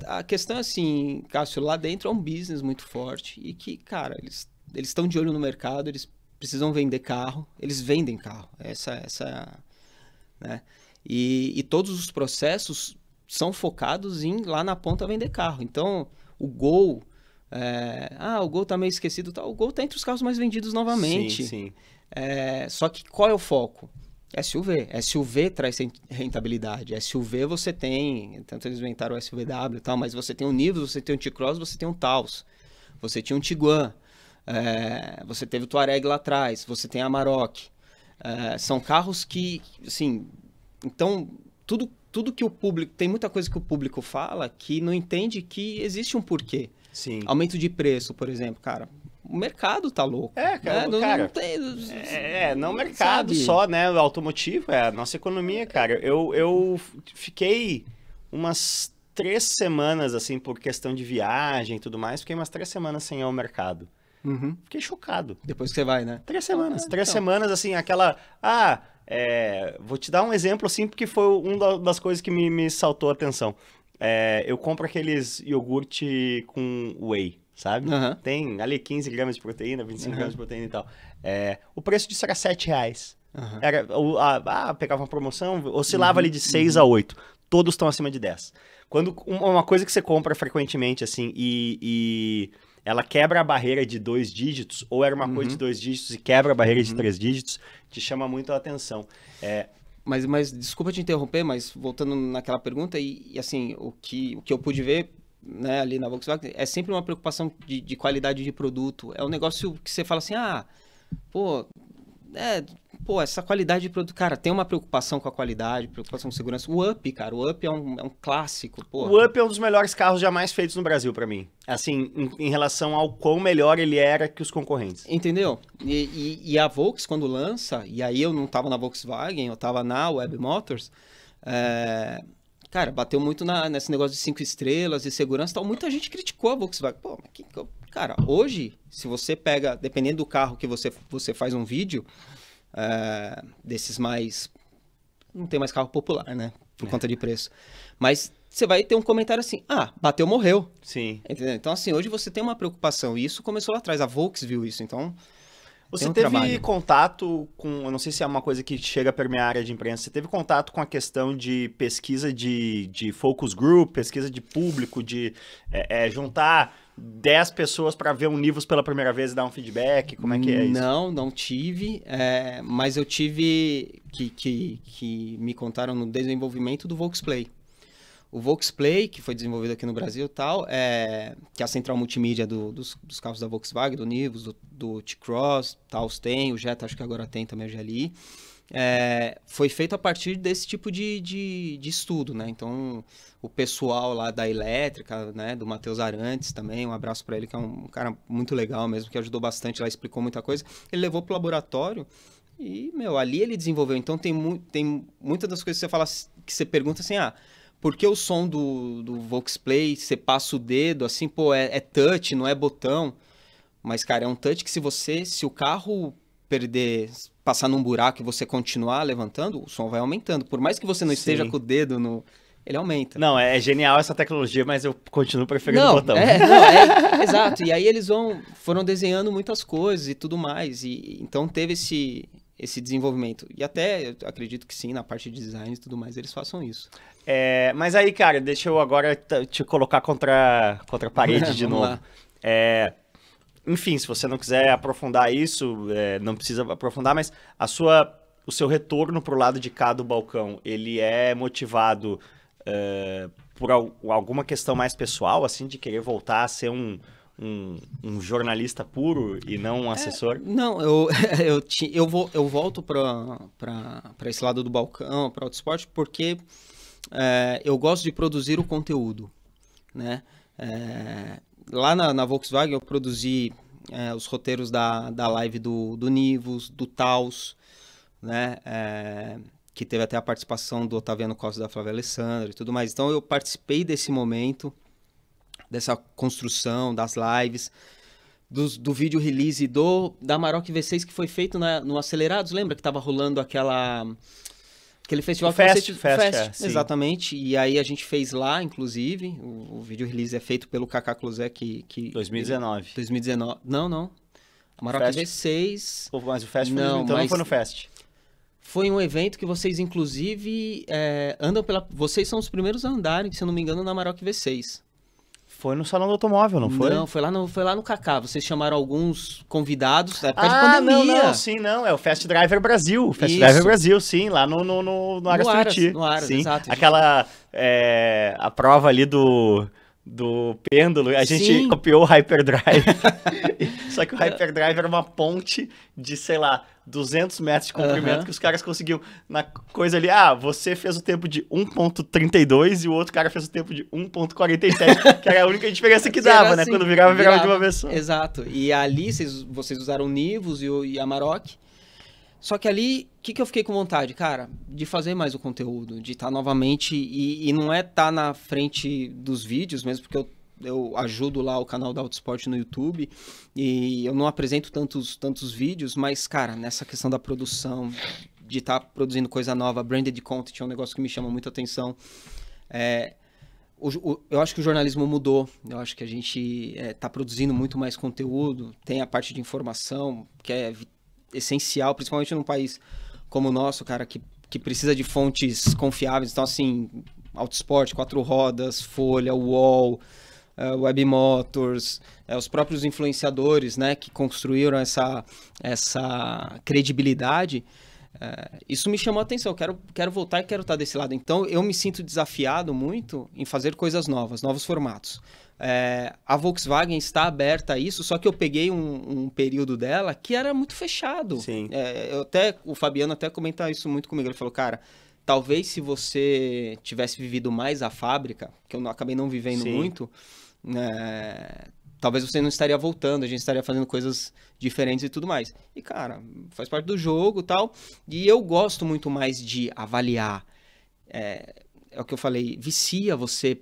a, questão é assim, Cássio, lá dentro é um business muito forte e que, cara, eles eles estão de olho no mercado, eles precisam vender carro, eles vendem carro. Essa essa é né? E, e todos os processos são focados em lá na ponta vender carro. Então, o Gol, é, ah, o Gol tá meio esquecido. Tá, o Gol tá entre os carros mais vendidos novamente. Sim, sim. É, só que qual é o foco? SUV. SUV traz rentabilidade. SUV você tem, tanto eles inventaram o SUVW e tal, mas você tem um Nivus, você tem um T-Cross, você tem um Taos. Você tinha um Tiguan. É, você teve o Touareg lá atrás, você tem a Amarok. É, são carros que, assim, então tudo tudo que o público tem muita coisa que o público fala que não entende que existe um porquê. Sim. Aumento de preço, por exemplo, cara. O mercado tá louco. É, cara. Né? Não, cara não tem... É, é, não mercado sabe? só, né? O automotivo, é a nossa economia, cara. Eu, eu fiquei umas três semanas, assim, por questão de viagem e tudo mais, fiquei umas três semanas sem ir ao mercado. Uhum. Fiquei chocado. Depois que você vai, né? Três semanas. Ah, três então. semanas, assim, aquela. Ah, é, vou te dar um exemplo, assim, porque foi uma das coisas que me, me saltou a atenção. É, eu compro aqueles iogurte com whey, sabe? Uhum. Tem ali 15 gramas de proteína, 25 uhum. gramas de proteína e tal. É, o preço disso era 7 reais. Uhum. Era, a, a, pegava uma promoção, oscilava uhum, ali de 6 a 8. Uhum. Todos estão acima de 10. Quando uma coisa que você compra frequentemente, assim, e, e ela quebra a barreira de dois dígitos, ou era uma coisa uhum. de dois dígitos e quebra a barreira de três dígitos, te chama muito a atenção. É, mas, mas desculpa te interromper, mas voltando naquela pergunta, e, e assim, o que, o que eu pude ver né, ali na Volkswagen é sempre uma preocupação de, de qualidade de produto. É um negócio que você fala assim, ah, pô, é, pô, essa qualidade de produto, cara, tem uma preocupação com a qualidade, preocupação com segurança. O Up, cara, o Up é um, é um clássico, pô. O Up é um dos melhores carros jamais feitos no Brasil para mim. Assim, em, em, relação ao quão melhor ele era que os concorrentes. Entendeu? E, e, e, a Volks, quando lança, e aí eu não tava na Volkswagen, eu tava na Web Motors, é, cara, bateu muito na, nesse negócio de cinco estrelas, e segurança e tal. Muita gente criticou a Volkswagen. Pô, mas que, Cara, hoje, se você pega, dependendo do carro que você, você faz um vídeo, é, desses mais. Não tem mais carro popular, né? Por é. conta de preço. Mas você vai ter um comentário assim: ah, bateu, morreu. Sim. Entendeu? Então, assim, hoje você tem uma preocupação. E isso começou lá atrás. A Volks viu isso. Então. Você um teve trabalho. contato com, eu não sei se é uma coisa que chega para minha área de imprensa, você teve contato com a questão de pesquisa de, de focus group, pesquisa de público, de é, é, juntar 10 pessoas para ver um Nivus pela primeira vez e dar um feedback? Como é que é isso? Não, não tive, é, mas eu tive que, que, que me contaram no desenvolvimento do Voxplay. O Voxplay, que foi desenvolvido aqui no Brasil tal, é, que é a central multimídia do, dos, dos, carros da Volkswagen, do Nivus, do, do T-Cross, tal, tem, o Jetta acho que agora tem também, o GLI é, foi feito a partir desse tipo de, de, de, estudo, né? Então, o pessoal lá da elétrica, né? Do Matheus Arantes também, um abraço para ele, que é um cara muito legal mesmo, que ajudou bastante lá, explicou muita coisa. Ele levou pro laboratório e, meu, ali ele desenvolveu. Então, tem, mu tem muitas das coisas que você fala, que você pergunta assim, ah, por que o som do, do Voxplay, você passa o dedo, assim, pô, é, é touch, não é botão? Mas, cara, é um touch que se você, se o carro perder passar num buraco e você continuar levantando, o som vai aumentando. Por mais que você não Sim. esteja com o dedo no. Ele aumenta. Não, é, é genial essa tecnologia, mas eu continuo preferindo não, o botão. É, (laughs) não, é, exato. E aí eles vão, foram desenhando muitas coisas e tudo mais. E então teve esse, esse desenvolvimento. E até acredito que sim, na parte de design e tudo mais, eles façam isso. É, mas aí, cara, deixa eu agora te colocar contra, contra a parede (laughs) de novo. É, enfim, se você não quiser aprofundar isso, é, não precisa aprofundar, mas a sua, o seu retorno para o lado de cá do balcão, ele é motivado é, por al alguma questão mais pessoal, assim, de querer voltar a ser um, um, um jornalista puro e não um é, assessor? É, não, eu, (laughs) eu, te, eu, vou, eu volto para esse lado do balcão, para o esporte, porque é, eu gosto de produzir o conteúdo, né? É, lá na, na, Volkswagen eu produzi é, os roteiros da, da live do, do Nivos, do Taos, né? É, que teve até a participação do Otaviano Costa da Flávia Alessandra e tudo mais. Então eu participei desse momento, dessa construção, das lives, do do vídeo release do da Maroc V6 que foi feito na, no Acelerados. Lembra que estava rolando aquela Aquele festival Fest, que você... Fest, Fest é, exatamente. E aí a gente fez lá, inclusive, o, o vídeo release é feito pelo Kaká Closé que, que 2019. 2019. Não, não. Maroc Fest. 6 Mas o Fest foi, não, então mas... não foi no Fest. Foi um evento que vocês, inclusive, é, andam pela. Vocês são os primeiros a andarem, se eu não me engano, na Maroc V6. Foi no Salão do Automóvel, não foi? Não, foi lá no, foi lá no Cacá. Vocês chamaram alguns convidados da é, época ah, de pandemia. Não, não, sim, não. É o Fast Driver Brasil. Fast Isso. Driver Brasil, sim, lá no, no, no, no, no Aras, No Aras, sim. exato. Aquela. É, a prova ali do do pêndulo, a gente Sim. copiou o Hyperdrive. (laughs) Só que o Hyperdrive era uma ponte de, sei lá, 200 metros de comprimento uhum. que os caras conseguiam na coisa ali, ah, você fez o tempo de 1.32 e o outro cara fez o tempo de 1.47, que era a única diferença que (laughs) dava, né? assim, né? Quando virava, virava, virava, de uma vez só. Exato. E ali vocês, vocês usaram Nivus e, o, e a Maroc. Só que ali, o que, que eu fiquei com vontade, cara? De fazer mais o conteúdo, de estar tá novamente. E, e, não é estar tá na frente dos vídeos mesmo, porque eu, eu ajudo lá o canal da Autosport no YouTube. E eu não apresento tantos, tantos vídeos, mas, cara, nessa questão da produção, de estar tá produzindo coisa nova, branded content é um negócio que me chama muita atenção. É, o, o, eu acho que o jornalismo mudou. Eu acho que a gente está é, tá produzindo muito mais conteúdo. Tem a parte de informação, que é essencial, principalmente num país como o nosso, cara, que, que precisa de fontes confiáveis. Então, assim, Autosport, Quatro Rodas, Folha, UOL, uh, eh, Web Motors, uh, os próprios influenciadores, né, que construíram essa, essa credibilidade. Uh, isso me chamou a atenção. Eu quero, quero voltar e quero estar desse lado. Então, eu me sinto desafiado muito em fazer coisas novas, novos formatos. É, a Volkswagen está aberta a isso, só que eu peguei um, um período dela que era muito fechado. Sim. É, eu até, o Fabiano até comenta isso muito comigo. Ele falou, cara, talvez se você tivesse vivido mais a fábrica, que eu não, acabei não vivendo Sim. muito, é, talvez você não estaria voltando, a gente estaria fazendo coisas diferentes e tudo mais. E, cara, faz parte do jogo tal. E eu gosto muito mais de avaliar. é, é o que eu falei, vicia você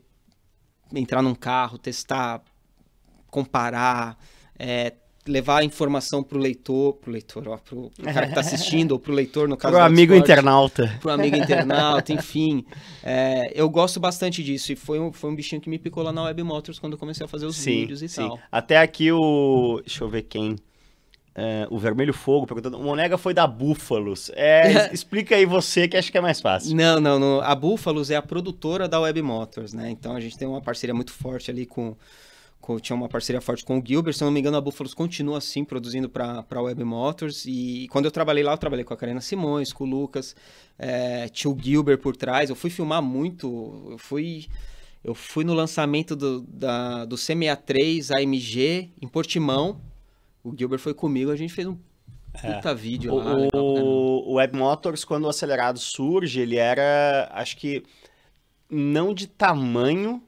entrar num carro, testar, comparar, é, levar a informação para o leitor, para o leitor, para pro, cara que está assistindo, ou para o leitor, no caso. Para o amigo internauta. Para o amigo internauta, enfim. É, eu gosto bastante disso e foi um, foi um bichinho que me picou lá na Web Motors quando eu comecei a fazer os sim, vídeos e sim. tal. Até aqui o... deixa eu ver quem... É, o Vermelho Fogo perguntando: o Monega foi da Búfalos. É, (laughs) explica aí você, que acho que é mais fácil. Não, não, não. A Búfalos é a produtora da Web Motors, né? Então a gente tem uma parceria muito forte ali com. com tinha uma parceria forte com o Gilbert. Se não me engano, a Búfalos continua assim, produzindo para a Web Motors. E quando eu trabalhei lá, eu trabalhei com a Karina Simões, com o Lucas, é, tio Gilbert por trás. Eu fui filmar muito, eu fui. Eu fui no lançamento do, da, do C63 AMG em Portimão, o Gilbert foi comigo, a gente fez um é. puta é. vídeo. Lá, o, legal, o Web Motors, quando o acelerado surge, ele era, acho que, não de tamanho,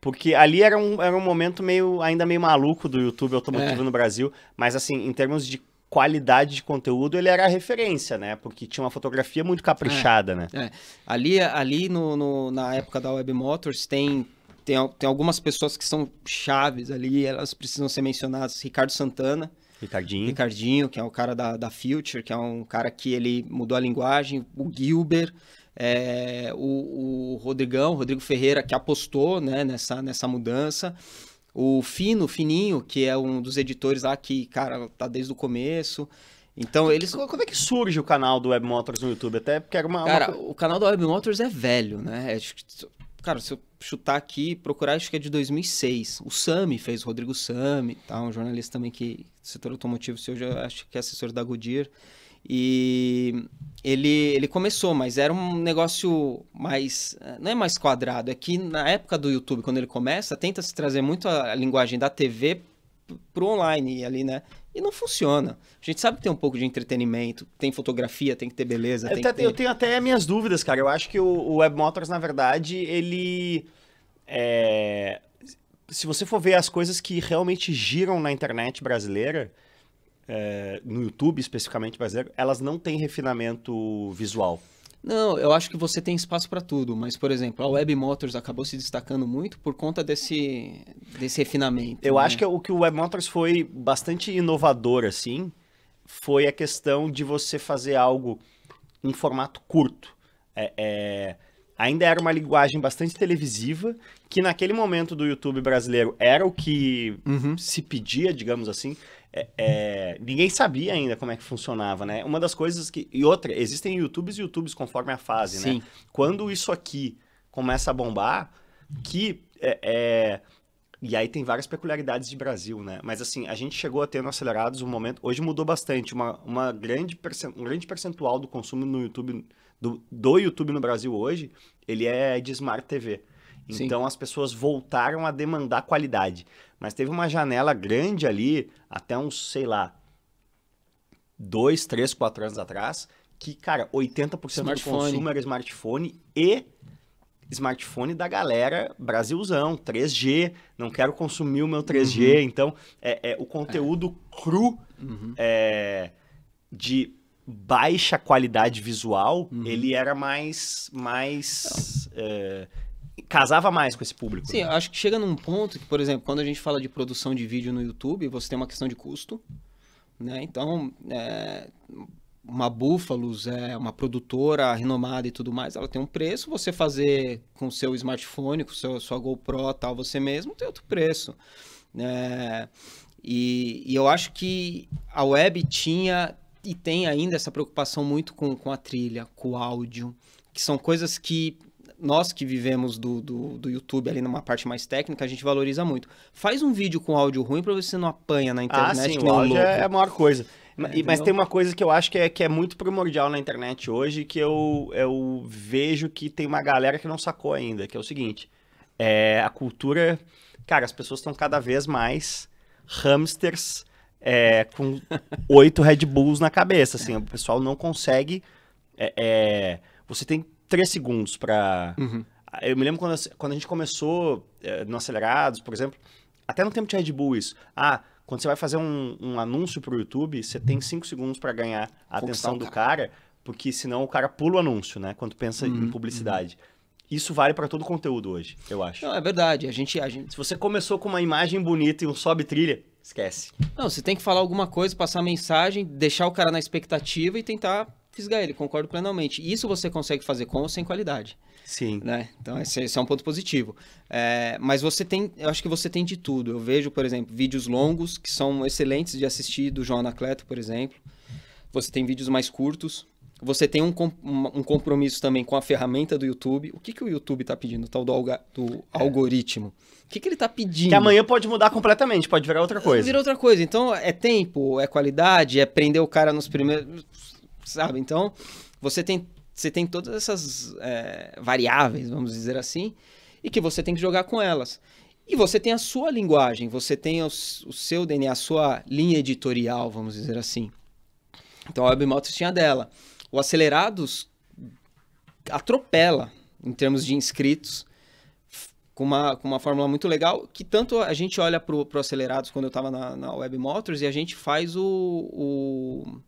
porque ali era um, era um momento meio ainda meio maluco do YouTube automotivo é. no Brasil, mas assim, em termos de qualidade de conteúdo, ele era a referência, né? Porque tinha uma fotografia muito caprichada, é. né? É. Ali, ali no, no, na época da Web Motors tem tem, tem algumas pessoas que são chaves ali, elas precisam ser mencionadas. Ricardo Santana. Ricardinho. Ricardinho, que é o cara da, da Future, que é um cara que ele mudou a linguagem. O Gilber. É, o, o Rodrigão, Rodrigo Ferreira, que apostou né, nessa, nessa mudança. O Fino, Fininho, que é um dos editores lá que, cara, tá desde o começo. Então eles. Como é que surge o canal do Web Motors no YouTube? Até porque era uma. Cara, uma... o canal do Web Motors é velho, né? É, cara, se eu chutar aqui, procurar, acho que é de 2006. O Sami fez, o Rodrigo Sami, tá, um jornalista também que, setor automotivo, se hoje acho que é assessor da Goodyear. E ele, ele começou, mas era um negócio mais. Não é mais quadrado, é que na época do YouTube, quando ele começa, tenta se trazer muito a, linguagem da TV pro online ali, né? E não funciona. A gente sabe que tem um pouco de entretenimento, tem fotografia, tem que ter beleza. Eu, até, ter... eu tenho até minhas dúvidas, cara. Eu acho que o, o Web Motors, na verdade, ele. É... Se você for ver as coisas que realmente giram na internet brasileira, é... no YouTube especificamente brasileiro, elas não têm refinamento visual. Não, eu acho que você tem espaço para tudo, mas, por exemplo, a Web Motors acabou se destacando muito por conta desse, desse refinamento. Eu né? acho que o que o Web Motors foi bastante inovador, assim, foi a questão de você fazer algo em formato curto. É, é, ainda era uma linguagem bastante televisiva, que naquele momento do YouTube brasileiro era o que uhum. se pedia, digamos assim. É, é, ninguém sabia ainda como é que funcionava, né? Uma das coisas que. E outra, existem YouTubes e YouTubes conforme a fase, né? Sim. né? Quando isso aqui começa a bombar, que. É, é, e aí tem várias peculiaridades de Brasil, né? Mas assim, a gente chegou a ter no Acelerados um momento. Hoje mudou bastante. Uma, uma grande um grande percentual do consumo no YouTube, do, do YouTube no Brasil hoje, ele é de Smart TV. Então Sim. as pessoas voltaram a demandar qualidade. Mas teve uma janela grande ali, até uns, sei lá, dois, três, quatro anos atrás, que, cara, 80% smartphone. do consumo era smartphone e smartphone da galera Brasilzão, 3G, não quero consumir o meu 3G, uhum. então é, é, o conteúdo é. cru uhum. é, de baixa qualidade visual, uhum. ele era mais mais é, casava mais com esse público. Sim, né? acho que chega num ponto que, por exemplo, quando a gente fala de produção de vídeo no YouTube, você tem uma questão de custo, né? Então, é, uma Búfalos, é, uma produtora renomada e tudo mais, ela tem um preço, você fazer com seu smartphone, com seu, sua GoPro tal, você mesmo, tem outro preço. É, e, e eu acho que a web tinha e tem ainda essa preocupação muito com, com a trilha, com o áudio, que são coisas que nós que vivemos do, do, do, YouTube ali numa parte mais técnica, a gente valoriza muito. Faz um vídeo com áudio ruim pra você não apanha na ah, internet. Ah, sim, o áudio é, é a maior coisa. É, mas tem uma coisa que eu acho que é, que é muito primordial na internet hoje, que eu, eu vejo que tem uma galera que não sacou ainda, que é o seguinte. É, a cultura... Cara, as pessoas estão cada vez mais hamsters é, com (laughs) oito Red Bulls na cabeça, assim. O pessoal não consegue... É, é você tem três segundos para. Uhum. Eu me lembro quando, quando a gente começou é, no Acelerados, por exemplo, até no tempo de Red Bull isso. Ah, quando você vai fazer um, um anúncio para o YouTube, você tem cinco segundos para ganhar a atenção do cara. cara. porque senão o cara pula o anúncio, né? Quando pensa uhum. em publicidade. Uhum. Isso vale para todo o conteúdo hoje, eu acho. Não, é verdade. A gente, a gente... Se você começou com uma imagem bonita e um sobe trilha, esquece. Não, você tem que falar alguma coisa, passar mensagem, deixar o cara na expectativa e tentar fisgar ele, concordo plenamente. Isso você consegue fazer com ou sem qualidade. Sim. Né? Então, esse, esse é um ponto positivo. É, mas você tem, eu acho que você tem de tudo. Eu vejo, por exemplo, vídeos longos, que são excelentes de assistir, do João Anacleto, por exemplo. Você tem vídeos mais curtos. Você tem um, um compromisso também com a ferramenta do YouTube. O que, que o YouTube está pedindo, tal do, alga, do é. algoritmo? O que, que ele está pedindo? Que amanhã pode mudar completamente, pode virar outra coisa. Vira outra coisa. Então, é tempo, é qualidade, é prender o cara nos primeiros sabe? Então, você tem, você tem todas essas é, variáveis, vamos dizer assim, e que você tem que jogar com elas. E você tem a sua linguagem, você tem os, o seu DNA, a sua linha editorial, vamos dizer assim. Então a Web Motors tinha dela. O Acelerados atropela em termos de inscritos, com uma, com uma fórmula muito legal, que tanto a gente olha para o Acelerados quando eu estava na, na Web Motors e a gente faz o, o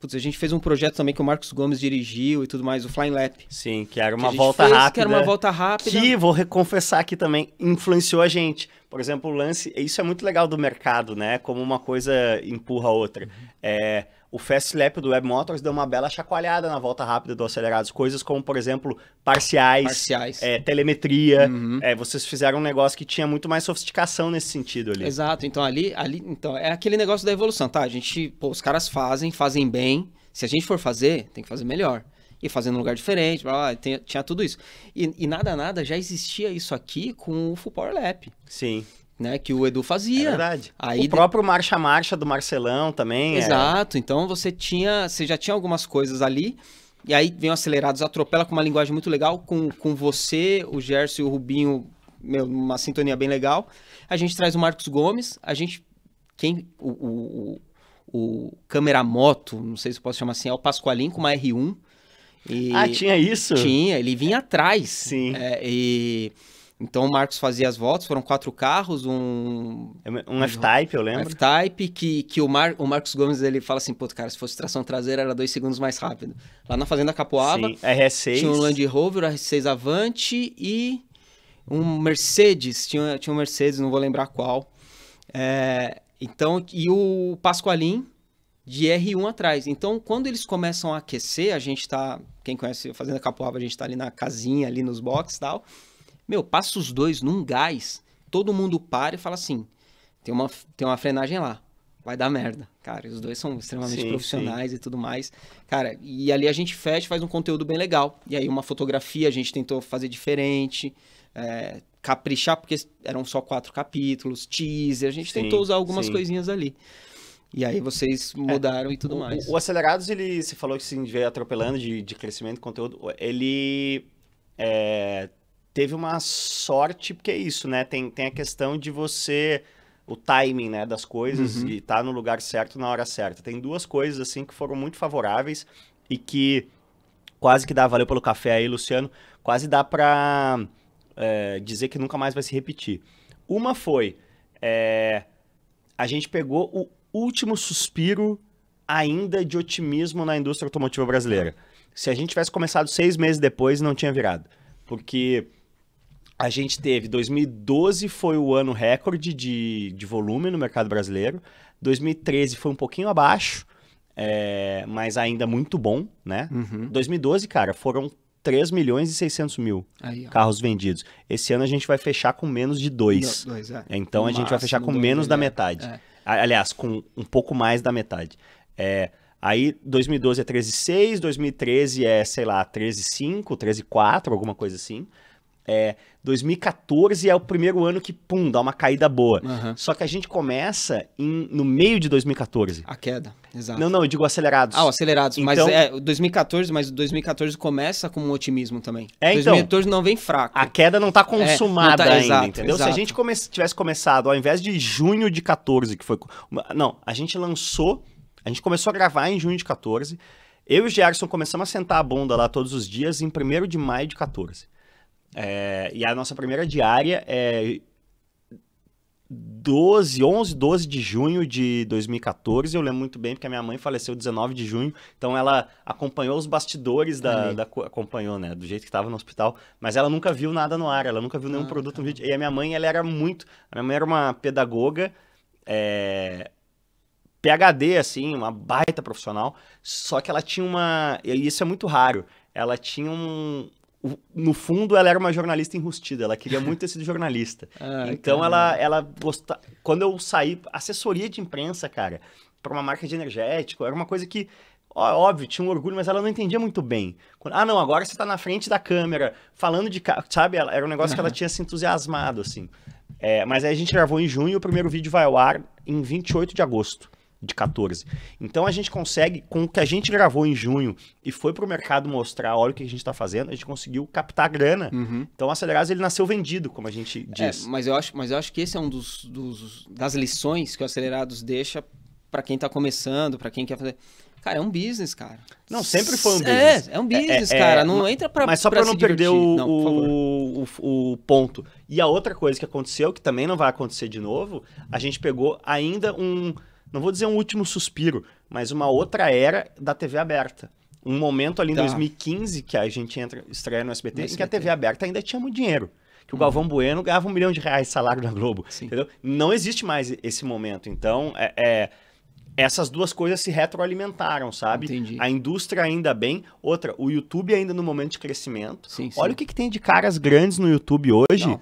Putz, a gente fez um projeto também que o Marcos Gomes dirigiu e tudo mais, o Flying Lap. Sim, que era uma que volta fez, rápida. Que era uma volta rápida. Que, vou reconfessar aqui também, influenciou a gente. Por exemplo, o lance, isso é muito legal do mercado, né? Como uma coisa empurra a outra. Uhum. É o fast lap do Web Motors deu uma bela chacoalhada na volta rápida do acelerado. Coisas como, por exemplo, parciais, parciais. É, telemetria. Uhum. É, vocês fizeram um negócio que tinha muito mais sofisticação nesse sentido ali. Exato. Então, ali, ali então é aquele negócio da evolução, tá? A gente, pô, os caras fazem, fazem bem. Se a gente for fazer, tem que fazer melhor. E fazer num lugar diferente, blá, blá, tinha tudo isso. E, e nada, nada, já existia isso aqui com o Full Power Lap. Sim né, que o Edu fazia. É verdade. Aí o próprio Marcha Marcha do Marcelão também. É. Exato. É... Então você tinha, você já tinha algumas coisas ali. E aí vem o Acelerados, atropela com uma linguagem muito legal, com, com você, o Gerson e o Rubinho, meu, uma sintonia bem legal. A gente traz o Marcos Gomes, a gente. Quem. O, o, o, o Câmera Moto, não sei se posso chamar assim, é o Pascoalinho com uma R1. E... ah, tinha isso? Tinha, ele vinha atrás. Sim. É, e então o Marcos fazia as voltas, foram quatro carros, um... É um F-Type, eu lembro. Um F-Type, que, que o, Mar... o Marcos Gomes, ele fala assim, pô, cara, se fosse tração traseira era dois segundos mais rápido. Lá na Fazenda Capoava. Sim, RS6. tinha um Land Rover, RS6 Avante e um Mercedes, tinha, tinha um Mercedes, não vou lembrar qual. É, então, e o Pascoalim de R1 atrás. Então, quando eles começam a aquecer, a gente tá, quem conhece a Fazenda Capoava, a gente tá ali na casinha, ali nos boxes e tal... Meu, passa os dois num gás, todo mundo para e fala assim: tem uma, tem uma frenagem lá, vai dar merda. Cara, os dois são extremamente sim, profissionais sim. e tudo mais. Cara, e ali a gente fecha, faz um conteúdo bem legal. E aí uma fotografia a gente tentou fazer diferente, é, caprichar, porque eram só quatro capítulos, teaser, a gente sim, tentou usar algumas coisinhas ali. E aí vocês é, mudaram é, e tudo o, mais. O, Acelerados, ele, se falou que se veio atropelando de, de crescimento de conteúdo, ele é, teve uma sorte, porque é isso, né? Tem, tem a questão de você. O timing né, das coisas uhum. e estar tá no lugar certo na hora certa. Tem duas coisas assim que foram muito favoráveis e que quase que dá, valeu pelo café aí, Luciano, quase dá para é, dizer que nunca mais vai se repetir. Uma foi, é, a gente pegou o último suspiro ainda de otimismo na indústria automotiva brasileira. Se a gente tivesse começado seis meses depois, não tinha virado. Porque a gente teve 2012 foi o ano recorde de, de volume no mercado brasileiro. 2013 foi um pouquinho abaixo, é, mas ainda muito bom, né? Uhum. 2012, cara, foram 3 milhões e 600 mil Aí, carros vendidos. Esse ano a gente vai fechar com menos de 2. Do, dois, é. Então no a gente vai fechar com menos da é. metade. É. Aliás, com um pouco mais da metade. É, aí 2012 é 13,6, 2013 é, sei lá, 13,5, 13,4, alguma coisa assim. É, 2014 é o primeiro ano que, pum, dá uma caída boa. Uhum. Só que a gente começa em, no meio de 2014. A queda, exato. Não, não, eu digo acelerados. Ah, acelerados. Então... É, mas é, 2014, mas 2014 começa com um otimismo também. É, 2014 então, não vem fraco. A queda não tá é, consumada é, não tá, ainda, exato, entendeu? Exato. Se a gente come tivesse começado, ao invés de junho de 14, que foi... Não, a gente lançou, a gente começou a gravar em junho de 14, eu e o Gerson começamos a sentar a bunda lá todos os dias em 1 de maio de 14. É, e a nossa primeira diária é 12, 11, 12 de junho de 2014. Eu lembro muito bem, porque a minha mãe faleceu 19 de junho. Então ela acompanhou os bastidores da, da Acompanhou, né? Do jeito que estava no hospital. Mas ela nunca viu nada no ar, ela nunca viu nenhum ah, produto tá. no vídeo. E a minha mãe, ela era muito. A minha mãe era uma pedagoga. É, PHD, assim, uma baita profissional. Só que ela tinha uma. E isso é muito raro. Ela tinha um, no fundo, ela era uma jornalista enrustida. Ela queria muito ter sido jornalista. (laughs) ah, então, ela, ela gostava. Quando eu saí, assessoria de imprensa, cara, para uma marca de energético, era uma coisa que óbvio, tinha um orgulho, mas ela não entendia muito bem. ah, não, agora você está na frente da câmera, falando de carro, sabe? era um negócio uhum. que ela (laughs) tinha se entusiasmado, assim. É, mas aí a gente gravou em junho, o primeiro vídeo vai ao ar em 28 de agosto de 14. Então a gente consegue, com o que a gente gravou em junho e foi pro mercado mostrar, olha o que a gente está fazendo, a gente conseguiu captar grana. Uhum. Então o ele nasceu vendido, como a gente é, diz. É, mas, eu acho, mas eu acho que esse é um dos, dos das lições que o Acelerados deixa para quem está começando, para quem quer fazer. Cara, é um business, cara. Não, sempre foi um é, business. É, é um business, é, é, é cara. Não entra pra. Mas só pra, pra não perder o, não, o, o, o, ponto. E a outra coisa que aconteceu, que também não vai acontecer de novo, a gente pegou ainda um não vou dizer um último suspiro, mas uma outra era da TV aberta. Um momento ali em tá. 2015 que a gente entra, estreia no SBT, no SBT, em que a TV aberta ainda tinha muito dinheiro. Que o uhum. Galvão Bueno ganhava um milhão de reais de salário na Globo. Sim. Entendeu? Não existe mais esse momento. Então, é, é essas duas coisas se retroalimentaram, sabe? Entendi. A indústria ainda bem. Outra, o YouTube ainda no momento de crescimento. Sim, sim. Olha o que, que, tem de caras grandes no YouTube hoje. Não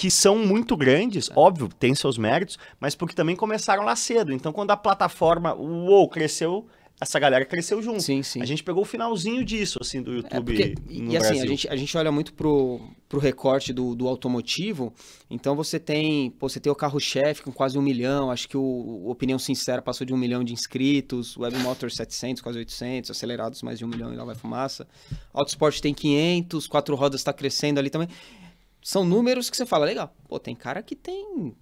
que são muito grandes, é. óbvio, tem seus méritos, mas porque também começaram lá cedo. Então, quando a plataforma, uou, cresceu, essa galera cresceu junto. Sim, sim. A gente pegou o finalzinho disso, assim, do é, YouTube. É porque, e Brasil. assim, a gente, a gente olha muito pro, pro recorte do, do automotivo. Então você tem. Pô, você tem o carro-chefe com quase um milhão. Acho que o, o, Opinião Sincera passou de um milhão de inscritos. Web Motor 700, quase 800. Acelerados mais de um milhão e lá vai fumaça. Autosport tem 500. Quatro Rodas está crescendo ali também são números que você fala, legal, pô, tem cara que tem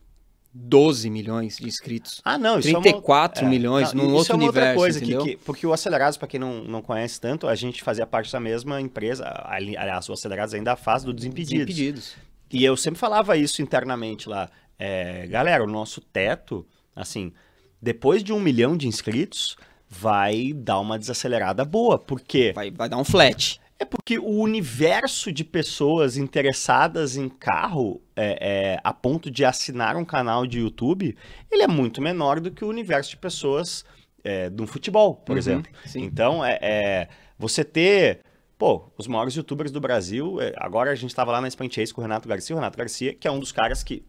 12 milhões de inscritos. Ah, não, isso 34 é uma, é, milhões não, num é outro é universo, outra coisa entendeu? Que, que, porque o Acelerados, para quem não, não conhece tanto, a gente fazia parte da mesma empresa, aliás, o Acelerados ainda faz do Desimpedidos. Desimpedidos. E eu sempre falava isso internamente lá. É, galera, o nosso teto, assim, depois de um milhão de inscritos, vai dar uma desacelerada boa, porque... Vai, vai dar um flat. É porque o universo de pessoas interessadas em carro, é, é, a ponto de assinar um canal de YouTube, ele é muito menor do que o universo de pessoas é, do futebol, por uhum, exemplo. Sim. Então, é, é você ter pô, os maiores youtubers do Brasil, é, agora a gente estava lá na Sprint Race com o Renato Garcia, o Renato Garcia, que é um dos caras que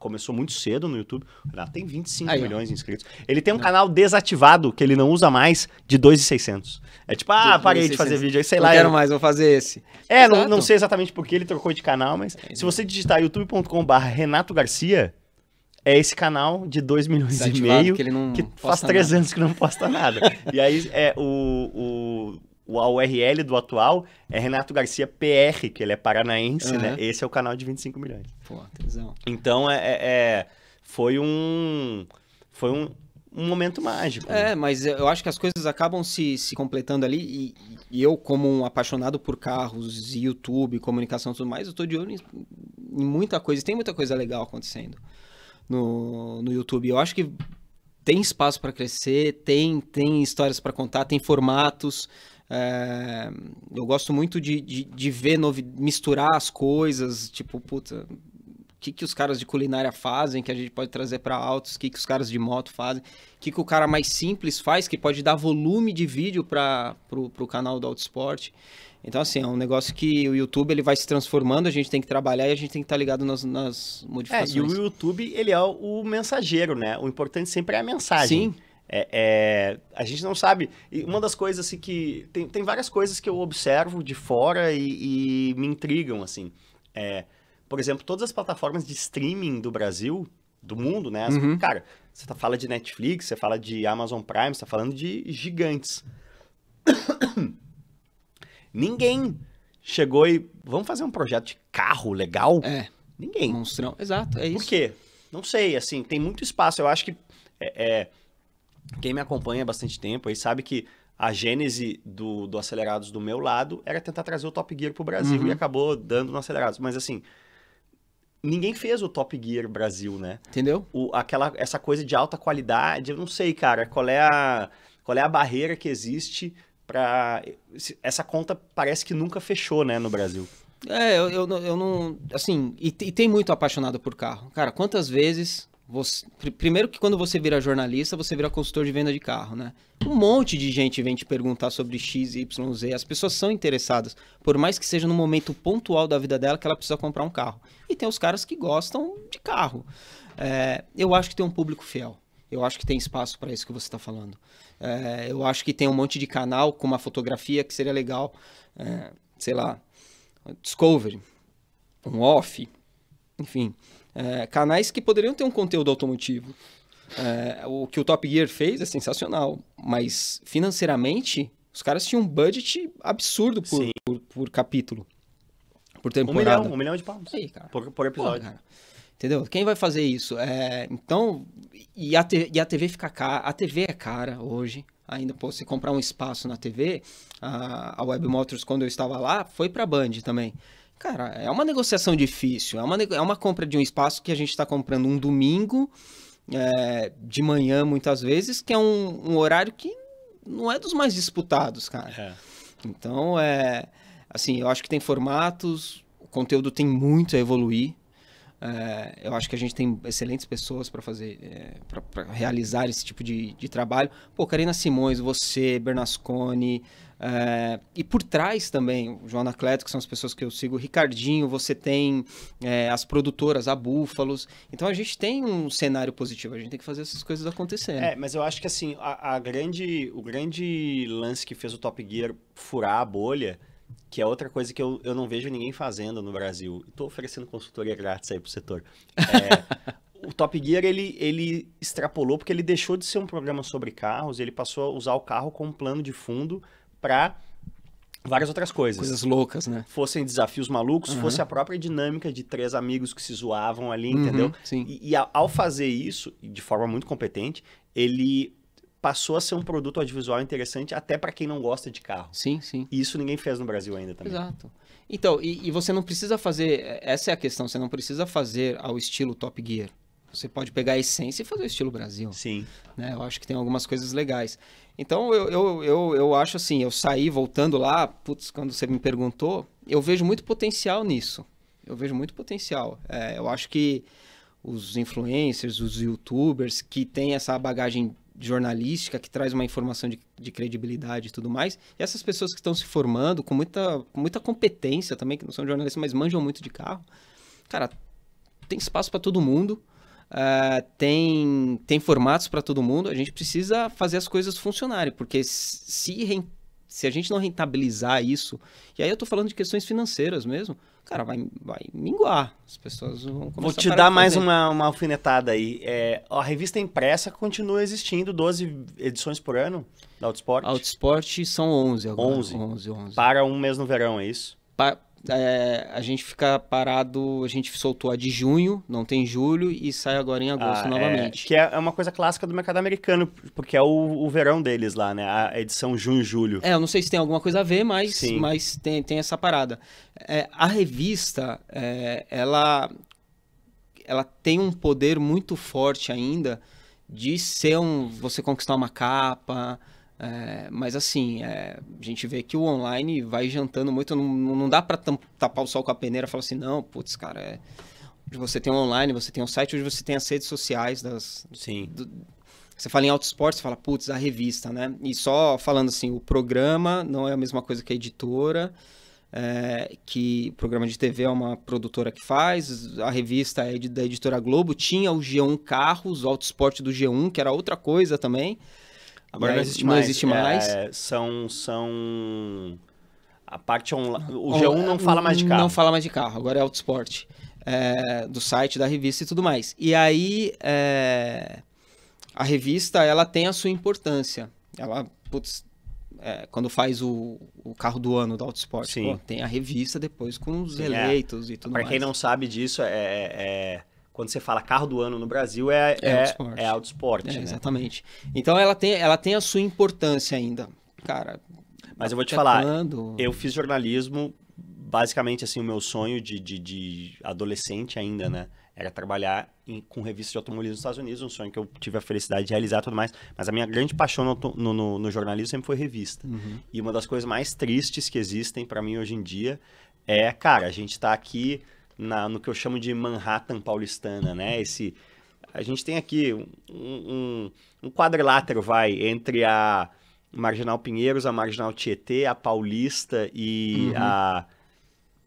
começou muito cedo no YouTube. Renato tem 25 Aí, milhões de inscritos. Ele tem um não. canal desativado que ele não usa mais de 2,600. É tipo, ah, parei de fazer vídeo aí, sei não lá. Não quero eu... mais, vou fazer esse. É, não, não, sei exatamente por que ele trocou de canal, mas é, se você digitar youtube.com.br Renato Garcia, é esse canal de 2 milhões e meio que, que faz 3 anos que não posta nada. e aí é o, o a URL do atual é Renato Garcia PR, que ele é paranaense, uhum. né? Esse é o canal de 25 milhões. Pô, tesão. Então, é, é, é, foi um... Foi um, um momento mágico. Né? É, mas eu acho que as coisas acabam se, se completando ali. E, e, eu, como um apaixonado por carros, YouTube, comunicação e tudo mais, eu tô de olho em, em muita coisa. Tem muita coisa legal acontecendo no, no YouTube. Eu acho que tem espaço para crescer, tem, tem histórias para contar, tem formatos. É, eu gosto muito de, de, de ver, novi... misturar as coisas, tipo, puta, o que, que os caras de culinária fazem que a gente pode trazer para altos, o que, que os caras de moto fazem, o que, que o cara mais simples faz que pode dar volume de vídeo para o canal do Autosport. Então, assim, é um negócio que o YouTube ele vai se transformando, a gente tem que trabalhar e a gente tem que estar tá ligado nas, nas modificações. É, e o YouTube, ele é o mensageiro, né? O importante sempre é a mensagem. Sim. É, é, a gente não sabe. E uma das coisas assim, que. Tem, tem várias coisas que eu observo de fora e, e me intrigam, assim. É, por exemplo, todas as plataformas de streaming do Brasil, do mundo, né? As, uhum. Cara, você tá, fala de Netflix, você fala de Amazon Prime, você tá falando de gigantes. (coughs) Ninguém chegou e. Vamos fazer um projeto de carro legal? É. Ninguém. Monstrão. Exato, é isso. Por quê? Não sei, assim, tem muito espaço. Eu acho que. é, é quem me acompanha há bastante tempo aí sabe que a gênese do, do Acelerados do meu lado era tentar trazer o Top Gear para o Brasil uhum. e acabou dando no Acelerados. Mas assim, ninguém fez o Top Gear Brasil, né? Entendeu? O, aquela, essa coisa de alta qualidade, eu não sei, cara, qual é a, qual é a barreira que existe para Essa conta parece que nunca fechou, né, no Brasil. É, eu, eu, eu não. Assim, e, e, tem muito apaixonado por carro. Cara, quantas vezes você, primeiro que quando você vira jornalista, você vira consultor de venda de carro, né? Um monte de gente vem te perguntar sobre X, Y, Z. As pessoas são interessadas, por mais que seja no momento pontual da vida dela que ela precisa comprar um carro. E tem os caras que gostam de carro. É, eu acho que tem um público fiel. Eu acho que tem espaço para isso que você está falando. É, eu acho que tem um monte de canal com uma fotografia que seria legal, é, sei lá, Discovery, um off, enfim é, canais que poderiam ter um conteúdo automotivo. É, o que o Top Gear fez é sensacional, mas financeiramente os caras tinham um budget absurdo por, por, por, capítulo, por temporada. Um milhão, um milhão de pounds Aí, cara. Por, por episódio. Pô, cara. Entendeu? Quem vai fazer isso? É, então, e a, te, e a TV fica cara, a TV é cara hoje. Ainda, pô, você comprar um espaço na TV, a, a Web Motors, quando eu estava lá, foi pra Band também. Cara, é uma negociação difícil. É uma, é uma compra de um espaço que a gente está comprando um domingo, é, de manhã, muitas vezes, que é um, um, horário que não é dos mais disputados, cara. É. Então, é. Assim, eu acho que tem formatos, o conteúdo tem muito a evoluir. É, eu acho que a gente tem excelentes pessoas para fazer, é, para realizar esse tipo de, de, trabalho. Pô, Karina Simões, você, Bernasconi, é, e por trás também, o João Anacleto, que são as pessoas que eu sigo, o Ricardinho, você tem é, as produtoras, a Búfalos. Então a gente tem um cenário positivo, a gente tem que fazer essas coisas acontecerem. É, mas eu acho que assim, a, a grande, o grande lance que fez o Top Gear furar a bolha que é outra coisa que eu, eu não vejo ninguém fazendo no Brasil. Estou oferecendo consultoria grátis aí pro setor. É, (laughs) o Top Gear, ele, ele extrapolou porque ele deixou de ser um programa sobre carros, ele passou a usar o carro como plano de fundo para várias outras coisas. Coisas loucas, né? Fossem desafios malucos, uhum. fosse a própria dinâmica de três amigos que se zoavam ali, uhum, entendeu? Sim. E, e ao fazer isso, de forma muito competente, ele passou a ser um produto audiovisual interessante até para quem não gosta de carro. Sim, sim. E isso ninguém fez no Brasil ainda também. Exato. Então, e, e, você não precisa fazer, é, essa é a questão, você não precisa fazer ao estilo Top Gear. Você pode pegar a essência e fazer o estilo Brasil. Sim. Né? Eu acho que tem algumas coisas legais. Então eu, eu, eu, eu acho assim, eu saí voltando lá, putz, quando você me perguntou, eu vejo muito potencial nisso. Eu vejo muito potencial. É, eu acho que os influencers, os youtubers que têm essa bagagem jornalística que traz uma informação de, de, credibilidade e tudo mais. E essas pessoas que estão se formando com muita, com muita competência também, que não são jornalistas, mas manjam muito de carro. Cara, tem espaço para todo mundo. Uh, tem, tem formatos para todo mundo, a gente precisa fazer as coisas funcionarem, porque se, se a gente não rentabilizar isso, e aí eu estou falando de questões financeiras mesmo, cara, vai, vai minguar. As pessoas vão começar Vou te a dar mais uma, uma alfinetada aí. É, a revista impressa continua existindo, 12 edições por ano da Autosport? Outsport são 11 agora. 11? 11, 11. Para um mês no verão, é isso? Para é, a gente fica parado, a gente soltou a de junho, não tem julho, e sai agora em ah, agosto ah, novamente. É, que é uma coisa clássica do mercado americano, porque é o, o verão deles lá, né? A edição junho e julho. É, eu não sei se tem alguma coisa a ver, mas, mas tem, tem essa parada. É, a revista, é, ela, ela tem um poder muito forte ainda de ser um. Você conquistar uma capa. É, mas assim, é, a gente vê que o online vai jantando muito, não, não dá para tapar o sol com a peneira e falar assim, não, putz, cara, é, você tem o online, você tem o site, hoje você tem as redes sociais das... Sim. Do, você fala em Autosport você fala, putz, a revista, né? E só falando assim, o programa não é a mesma coisa que a editora, é, que o programa de TV é uma produtora que faz, a revista é da editora Globo, tinha o G1 Carros, o Autosport do G1, que era outra coisa também, Agora não existe não mais. Existe mais. É, são, são. A parte online. O G1 não fala mais de carro. Não fala mais de carro, agora é autosport. É, do site, da revista e tudo mais. E aí, é, a revista, ela tem a sua importância. Ela, putz, é, quando faz o, o, carro do ano do autosport, tem a revista depois com os Sim, é. eleitos e tudo pra mais. Para quem não sabe disso, é, é quando você fala carro do ano no Brasil, é, é, autosport. é, é, é né? Exatamente. Então ela tem, ela tem a sua importância ainda. Cara. Mas eu vou te tá falar, quando... eu fiz jornalismo, basicamente assim, o meu sonho de, de, de adolescente ainda, né? Era trabalhar em, com revistas de automobilismo nos Estados Unidos, um sonho que eu tive a felicidade de realizar e tudo mais. Mas a minha grande paixão no, no, no, no jornalismo sempre foi revista. Uhum. E uma das coisas mais tristes que existem para mim hoje em dia é, cara, a gente tá aqui na, no que eu chamo de Manhattan paulistana, né? Esse, a gente tem aqui um, um, um quadrilátero, vai, entre a Marginal Pinheiros, a Marginal Tietê, a Paulista e uhum. a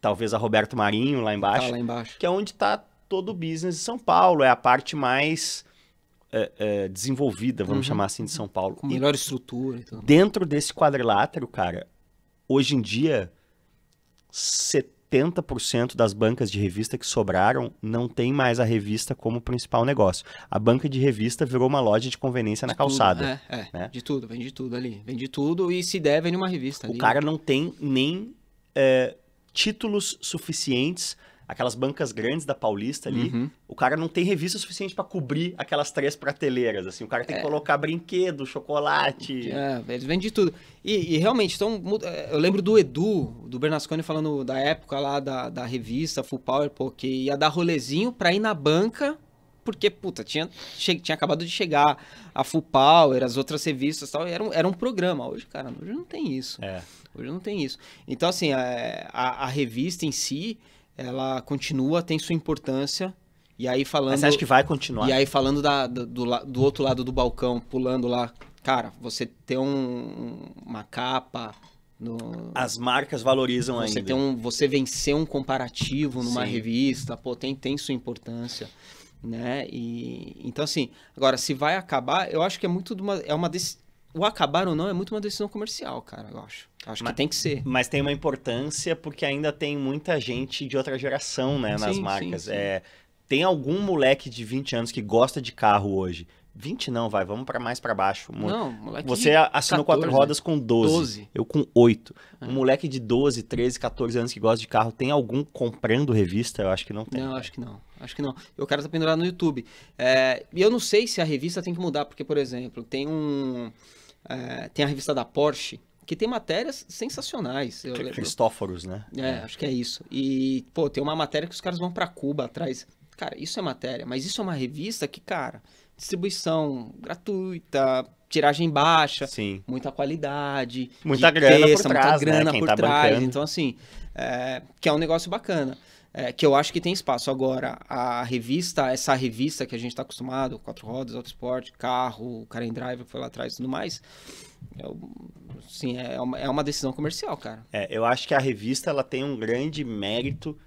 talvez a Roberto Marinho lá embaixo, tá lá embaixo, que é onde está todo o business de São Paulo, é a parte mais é, é, desenvolvida, vamos uhum. chamar assim, de São Paulo. Com melhor e estrutura. Então. Dentro desse quadrilátero, cara, hoje em dia, 80% das bancas de revista que sobraram não tem mais a revista como principal negócio. A banca de revista virou uma loja de conveniência de na tudo, calçada. É, é, né? De tudo, vende tudo ali. Vende tudo e se der, vende uma revista. O ali. cara né? não tem nem é, títulos suficientes aquelas bancas grandes da Paulista ali, uhum. o cara não tem revista suficiente para cobrir aquelas três prateleiras, assim, o cara tem é. que colocar brinquedo, chocolate... É, eles vendem de tudo. E, e, realmente, então, é, eu lembro do Edu, do Bernasconi falando da época lá da, da revista Full Power, porque ia dar rolezinho pra ir na banca porque, puta, tinha, tinha acabado de chegar a Full Power, as outras revistas e tal, era um, era um programa. Hoje, cara, hoje não tem isso. É. Hoje não tem isso. Então, assim, a, é, a, a, revista em si, ela continua, tem sua importância. E aí falando. Mas você acha que vai continuar? E aí falando da, do, do, do outro lado do balcão, pulando lá. Cara, você ter um, uma capa. No, As marcas valorizam você ainda. Ter um, você vencer um comparativo numa Sim. revista, pô, tem, tem sua importância. Né? E, então, assim, agora, se vai acabar, eu acho que é muito de uma. É uma desse, o acabar ou não é muito uma decisão comercial, cara, eu acho. Acho mas, que tem que ser. Mas tem uma importância porque ainda tem muita gente de outra geração, né, nas sim, marcas. Sim, sim. É, tem algum moleque de 20 anos que gosta de carro hoje? 20 não, vai, vamos para mais para baixo. Não, moleque Você assinou 14, quatro rodas com 12, 12. Eu com 8. Um é. moleque de 12, 13, 14 anos que gosta de carro, tem algum comprando revista? Eu acho que não tem. Não, acho que não. Acho que não. O cara tá pendurado no YouTube. É, e eu não sei se a revista tem que mudar, porque, por exemplo, tem um é, tem a revista da Porsche, que tem matérias sensacionais. Eu Cristóforos, né? É, é, acho que é isso. E, pô, tem uma matéria que os caras vão para Cuba atrás. Cara, isso é matéria, mas isso é uma revista que, cara, distribuição gratuita, tiragem baixa, Sim. muita qualidade, muita grana texta, por trás, muita né? grana né? por tá trás. Bancando. Então, assim, é, que é um negócio bacana é, que eu acho que tem espaço. Agora, a revista, essa revista que a gente está acostumado, Quatro Rodas, Autosport, Carro, Karen Driver, foi lá atrás e tudo mais, eu, é sim, é, é uma, é uma decisão comercial, cara. É, eu acho que a revista ela tem um grande mérito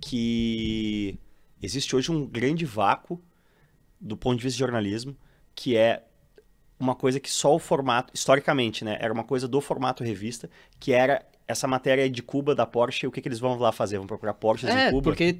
que existe hoje um grande vácuo do ponto de vista de jornalismo, que é uma coisa que só o formato, historicamente, né, era uma coisa do formato revista, que era essa matéria de Cuba, da Porsche, o que, que eles vão lá fazer? Vão procurar Porsche é, em Cuba? porque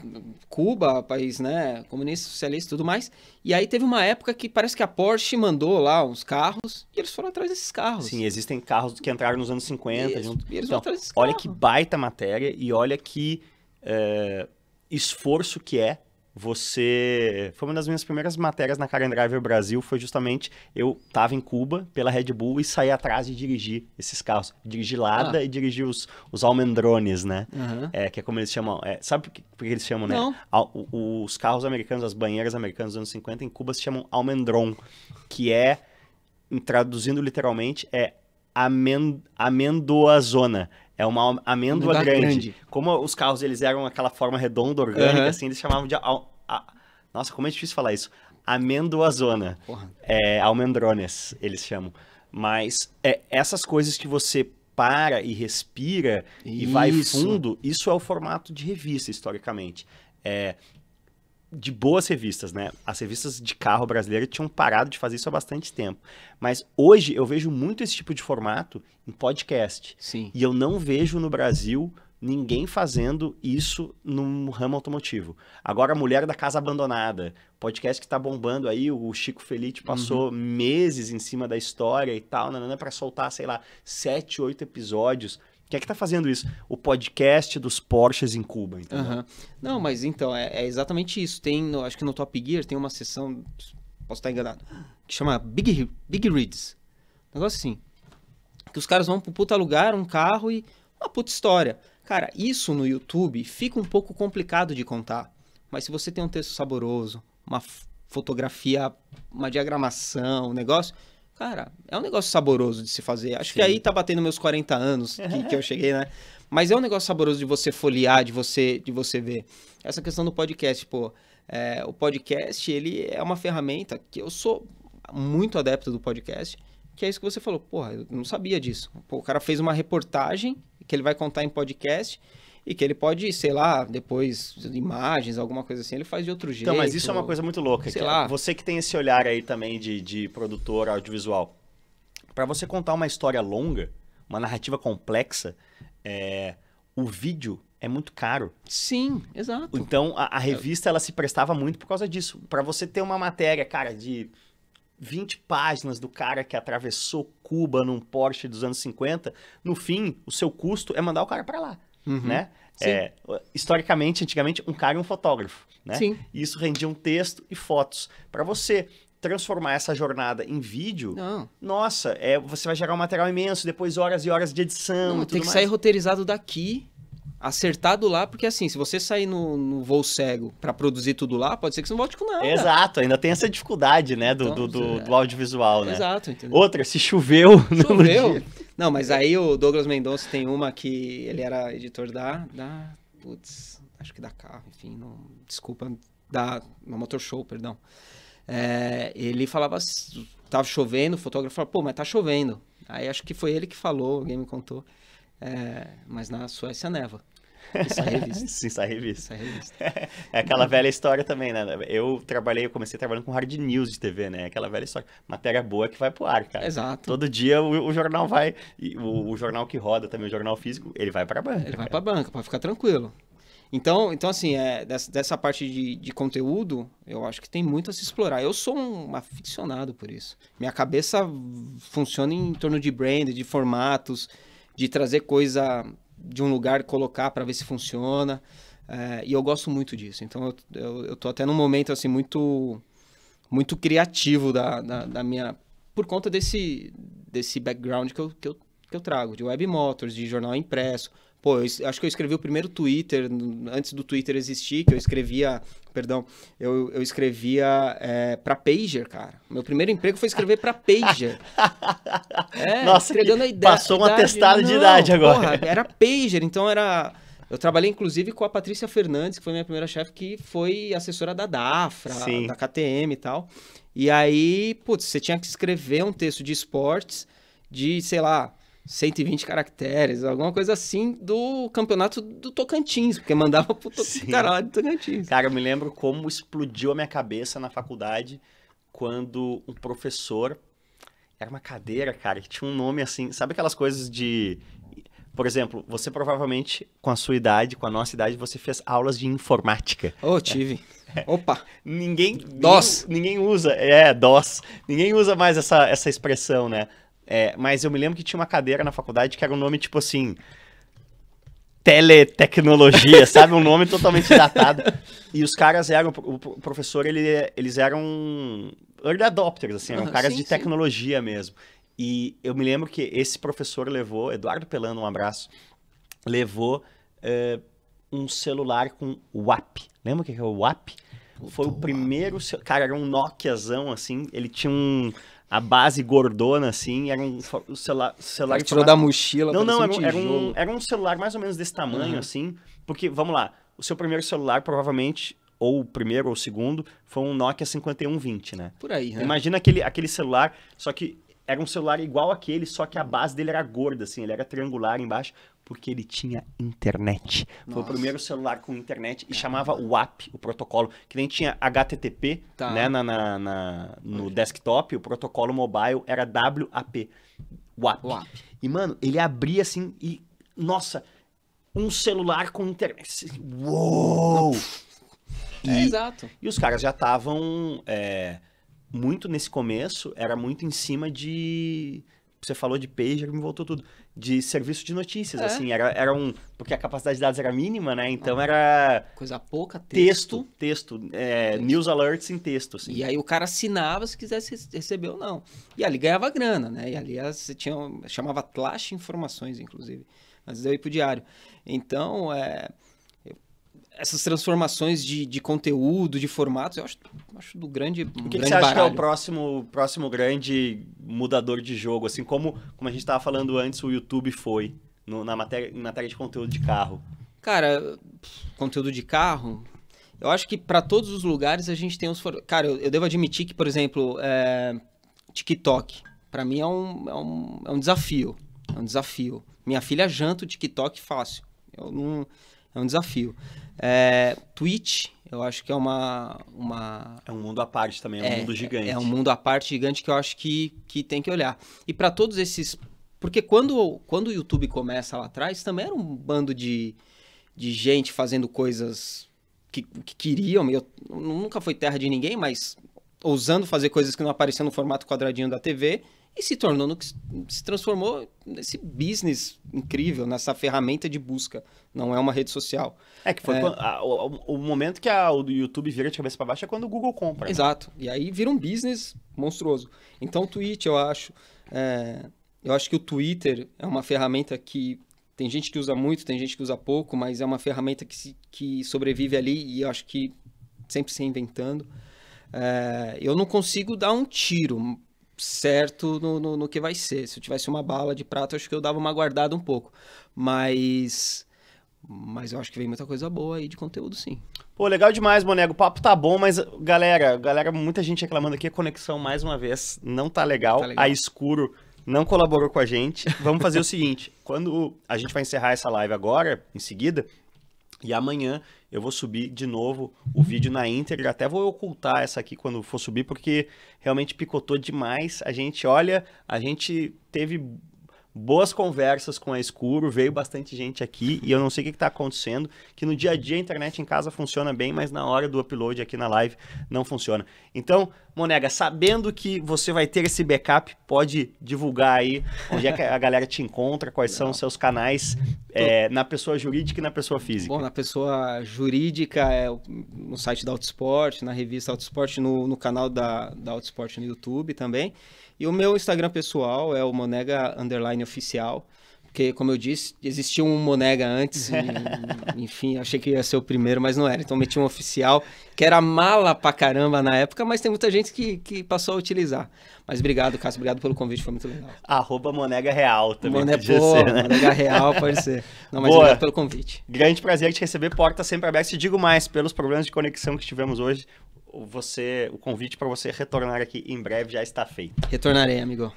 Cuba, país né, comunista, socialista e tudo mais. E aí teve uma época que parece que a Porsche mandou lá uns carros e eles foram atrás desses carros. Sim, existem carros que entraram nos anos 50. E, junto... e eles então, olha carro. que baita matéria e olha que é, esforço que é você. Foi uma das minhas primeiras matérias na Car Driver Brasil, foi justamente eu estava em Cuba pela Red Bull e saí atrás de dirigir esses carros. Dirigir Lada ah. e dirigir os, os Almendrones, né? Uhum. É, que é como eles chamam. É, sabe por que eles chamam, né? Não. os carros americanos, as banheiras americanas dos anos 50 em Cuba se chamam Almendron, que é, traduzindo literalmente, é amend, amendoazona. É uma amêndoa grande. grande. Como os carros eles eram aquela forma redonda, orgânica, uhum. assim, eles chamavam de. A, a, nossa, como é difícil falar isso. Amêndoazona. Porra. É, almendrones, eles chamam. Mas é, essas coisas que você para e respira isso. e vai fundo, isso é o formato de revista, historicamente. É, de boas revistas, né? As revistas de carro brasileiras tinham parado de fazer isso há bastante tempo. Mas hoje eu vejo muito esse tipo de formato em podcast. Sim. E eu não vejo no Brasil ninguém fazendo isso no ramo automotivo. Agora, a Mulher da Casa Abandonada, podcast que tá bombando aí, o Chico Feliz passou uhum. meses em cima da história e tal, para soltar, sei lá, sete, oito episódios quem é que está fazendo isso? O podcast dos Porsches em Cuba, então. Uhum. Não, mas então, é, é exatamente isso. Tem, no, acho que no Top Gear tem uma sessão, posso estar enganado, que chama Big, Big Reads. Um negócio assim. Que os caras vão pro puta lugar, um carro e uma puta história. Cara, isso no YouTube fica um pouco complicado de contar. Mas se você tem um texto saboroso, uma fotografia, uma diagramação, um negócio, Cara, é um negócio saboroso de se fazer. Acho Sim. que aí tá batendo meus 40 anos que, que eu (laughs) cheguei, né? Mas é um negócio saboroso de você folhear, de você, de você ver. Essa questão do podcast, pô. É, o podcast, ele é uma ferramenta que eu sou muito adepto do podcast, que é isso que você falou. Porra, eu não sabia disso. Pô, o cara fez uma reportagem que ele vai contar em podcast e que ele pode, sei lá, depois imagens, alguma coisa assim, ele faz de outro jeito. Então, mas isso é uma coisa muito louca. Sei que é lá. Você que tem esse olhar aí também de, de produtor audiovisual, para você contar uma história longa, uma narrativa complexa, é, o vídeo é muito caro. Sim, exato. Então a, a é. revista ela se prestava muito por causa disso. Para você ter uma matéria, cara, de 20 páginas do cara que atravessou Cuba num Porsche dos anos 50, no fim, o seu custo é mandar o cara para lá uhum. né? É, historicamente, antigamente, um cara e um fotógrafo, né? Sim. Isso rendia um texto e fotos. Para você transformar essa jornada em vídeo, Não. nossa, é, você vai gerar um material imenso, depois horas e horas de edição. Não, tem que mais. sair roteirizado daqui, acertado lá, porque assim, se você sair no, no voo cego para produzir tudo lá, pode ser que você não volte com nada. Exato, ainda tem essa dificuldade, né, do, então, do, do, é... do, audiovisual, né? Exato, entendeu? Outra, se choveu. (laughs) Choveu. Não, mas aí o Douglas Mendonça tem uma que ele era editor da. da putz, acho que da carro, enfim, não, desculpa, da. No Motor Show, perdão. É, ele falava. Tava chovendo, o fotógrafo falava, pô, mas tá chovendo. Aí acho que foi ele que falou, alguém me contou. É, mas na Suécia neva. Isso é revista. Sim, (laughs) sai é revista. É, (laughs) é aquela Não. velha história também, né? Eu trabalhei, eu comecei trabalhando com hard news de TV, né? Aquela velha história. Matéria boa que vai pro ar, cara. Exato. Todo dia o, o jornal vai. O, o, jornal que roda também, o jornal físico, ele vai pra banca. Ele cara. vai pra banca, pra ficar tranquilo. Então, então assim, é, dessa, dessa parte de, de conteúdo, eu acho que tem muito a se explorar. Eu sou um aficionado por isso. Minha cabeça funciona em torno de brand, de formatos, de trazer coisa de um lugar colocar para ver se funciona. É, e eu gosto muito disso. Então eu, eu, eu, tô até num momento assim muito muito criativo da, da, da, minha por conta desse desse background que eu, que eu, que eu trago de web motors, de jornal impresso, Pô, eu, acho que eu escrevi o primeiro Twitter, antes do Twitter existir, que eu escrevia, perdão, eu, eu escrevia é, pra Pager, cara. Meu primeiro emprego foi escrever pra Pager. (laughs) é, Nossa, entregando a ideia. Passou uma testada de idade agora. Porra, era Pager, então era. Eu trabalhei inclusive com a Patrícia Fernandes, que foi minha primeira chefe, que foi assessora da DAFRA, Sim. da KTM e tal. E aí, putz, você tinha que escrever um texto de esportes de, sei lá, 120 caracteres, alguma coisa assim do campeonato do Tocantins, porque mandava pro to Sim. caralho do Tocantins. Cara, eu me lembro como explodiu a minha cabeça na faculdade quando um professor era uma cadeira, cara, que tinha um nome assim, sabe aquelas coisas de por exemplo, você provavelmente, com a sua idade, com a nossa idade, você fez aulas de informática. Oh, tive. É. Opa! Ninguém. DOS! Ninguém, ninguém, usa. É, DOS. Ninguém usa mais essa, essa expressão, né? É, mas eu me lembro que tinha uma cadeira na faculdade que era um nome tipo assim. Teletecnologia, (laughs) sabe? Um nome totalmente datado. E os caras eram. O professor, ele, eles eram early adopters, assim, eram caras sim, de tecnologia sim. mesmo. E eu me lembro que esse professor levou, Eduardo Pelano, um abraço, levou eh, um celular com WAP. Lembra o que é o WAP? Foi o primeiro. Cara, era um Nokiazão assim. Ele tinha um, a base gordona, assim, era um celular... celular tirou da mochila. Não, não, era um, era um, era, um, celular mais ou menos desse tamanho, uhum. assim, porque, vamos lá, o seu primeiro celular provavelmente ou o primeiro ou o segundo, foi um Nokia 5120, né? Por aí, né? Imagina aquele, aquele celular, só que era um celular igual aquele, só que a base dele era gorda, assim, ele era triangular embaixo, porque ele tinha internet. Nossa. Foi o primeiro celular com internet e chamava WAP, o protocolo, que nem tinha HTTP tá. né, na, na, na no desktop, o protocolo mobile era WAP. WAP. WAP. E, mano, ele abria assim e, nossa, um celular com internet. Assim, uou! É, e, exato. E os caras já estavam é, muito nesse começo, era muito em cima de você falou de pager, me voltou tudo. De serviço de notícias, é. assim, era, era um. Porque a capacidade de dados era mínima, né? Então ah, era. Coisa pouca, texto. Texto, texto, é, texto. news alerts em texto, assim. E aí o cara assinava se quisesse receber ou não. E ali ganhava grana, né? E ali você tinha. Chamava Tlash Informações, inclusive. Mas eu ia pro diário. Então, é essas transformações de, de conteúdo, de formatos, eu acho, acho do grande. Um o que, grande que você acha baralho. que é o próximo, próximo grande mudador de jogo? Assim, como, como a gente estava falando antes, o YouTube foi no, na matéria, em matéria de conteúdo de carro. Cara, conteúdo de carro. Eu acho que para todos os lugares a gente tem os. For... Cara, eu, eu, devo admitir que, por exemplo, é... TikTok, para mim é um, é, um, é um desafio. É um desafio. Minha filha janta o TikTok fácil. Eu não é um desafio. É, Twitch, eu acho que é uma, uma. É um mundo à parte também, é um é, mundo gigante. É um mundo à parte gigante que eu acho que, que tem que olhar. E para todos esses. Porque quando, quando o YouTube começa lá atrás, também era um bando de, de gente fazendo coisas que, que queriam. Eu, nunca foi terra de ninguém, mas ousando fazer coisas que não apareciam no formato quadradinho da TV e se tornou no que se transformou nesse business incrível, nessa ferramenta de busca. Não é uma rede social. É que foi é... Quando, a, o, o, momento que a, o YouTube vira de cabeça para baixo é quando o Google compra. Exato. Né? E aí vira um business monstruoso. Então o Twitter, eu acho. É... eu acho que o Twitter é uma ferramenta que tem gente que usa muito, tem gente que usa pouco, mas é uma ferramenta que, se, que sobrevive ali e eu acho que sempre se inventando. É... eu não consigo dar um tiro, certo no, no, no, que vai ser. Se eu tivesse uma bala de prata, acho que eu dava uma guardada um pouco. Mas. Mas eu acho que vem muita coisa boa aí de conteúdo, sim. Pô, legal demais, Bonego. O papo tá bom, mas, galera, galera, muita gente reclamando aqui. A conexão, mais uma vez, não tá legal. Tá legal. A escuro não colaborou com a gente. Vamos fazer o seguinte: (laughs) quando a gente vai encerrar essa live agora, em seguida, e amanhã eu vou subir de novo o vídeo na íntegra. Até vou ocultar essa aqui quando for subir, porque realmente picotou demais. A gente, olha, a gente teve boas conversas com a Escuro, veio bastante gente aqui e eu não sei o que está acontecendo, que no dia a dia a internet em casa funciona bem, mas na hora do upload aqui na live não funciona. Então, Monega, sabendo que você vai ter esse backup, pode divulgar aí onde é que a galera te encontra, quais não. são os seus canais é, na pessoa jurídica e na pessoa física. Bom, na pessoa jurídica é no site da Autosport, na revista Autosport, no, no canal da, da Autosport no YouTube também. E o meu Instagram pessoal é o Monega Underline Oficial. Porque, como eu disse, existia um Monega antes, (laughs) e, enfim, achei que ia ser o primeiro, mas não era. Então meti um oficial, que era mala pra caramba na época, mas tem muita gente que, que passou a utilizar. Mas obrigado, Cássio, obrigado pelo convite, foi muito legal. Arroba Monega Real também. Mone... ser, né? Monega Real, pode ser. Não, mas Boa. obrigado pelo convite. Grande prazer te receber, porta sempre aberta. E digo mais, pelos problemas de conexão que tivemos hoje, você, o convite para você retornar aqui em breve já está feito. Retornarei, amigo.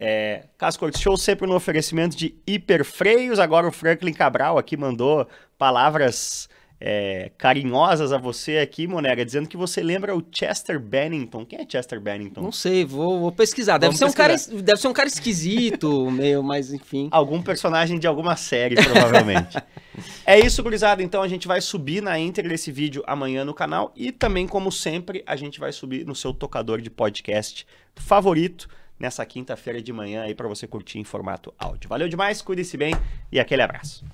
É, Casco Show sempre no oferecimento de hiperfreios. Agora o Franklin Cabral aqui mandou palavras é, carinhosas a você aqui, Monega, dizendo que você lembra o Chester Bennington. Quem é Chester Bennington? Não sei, vou, vou pesquisar. Deve ser, pesquisar. Um cara, deve ser um cara esquisito, (laughs) meio, mas enfim. Algum personagem de alguma série, provavelmente. (laughs) é isso, gurizada. Então a gente vai subir na íntegra esse vídeo amanhã no canal e também, como sempre, a gente vai subir no seu tocador de podcast favorito nessa quinta-feira de manhã aí para você curtir em formato áudio. Valeu demais, cuide-se bem e aquele abraço.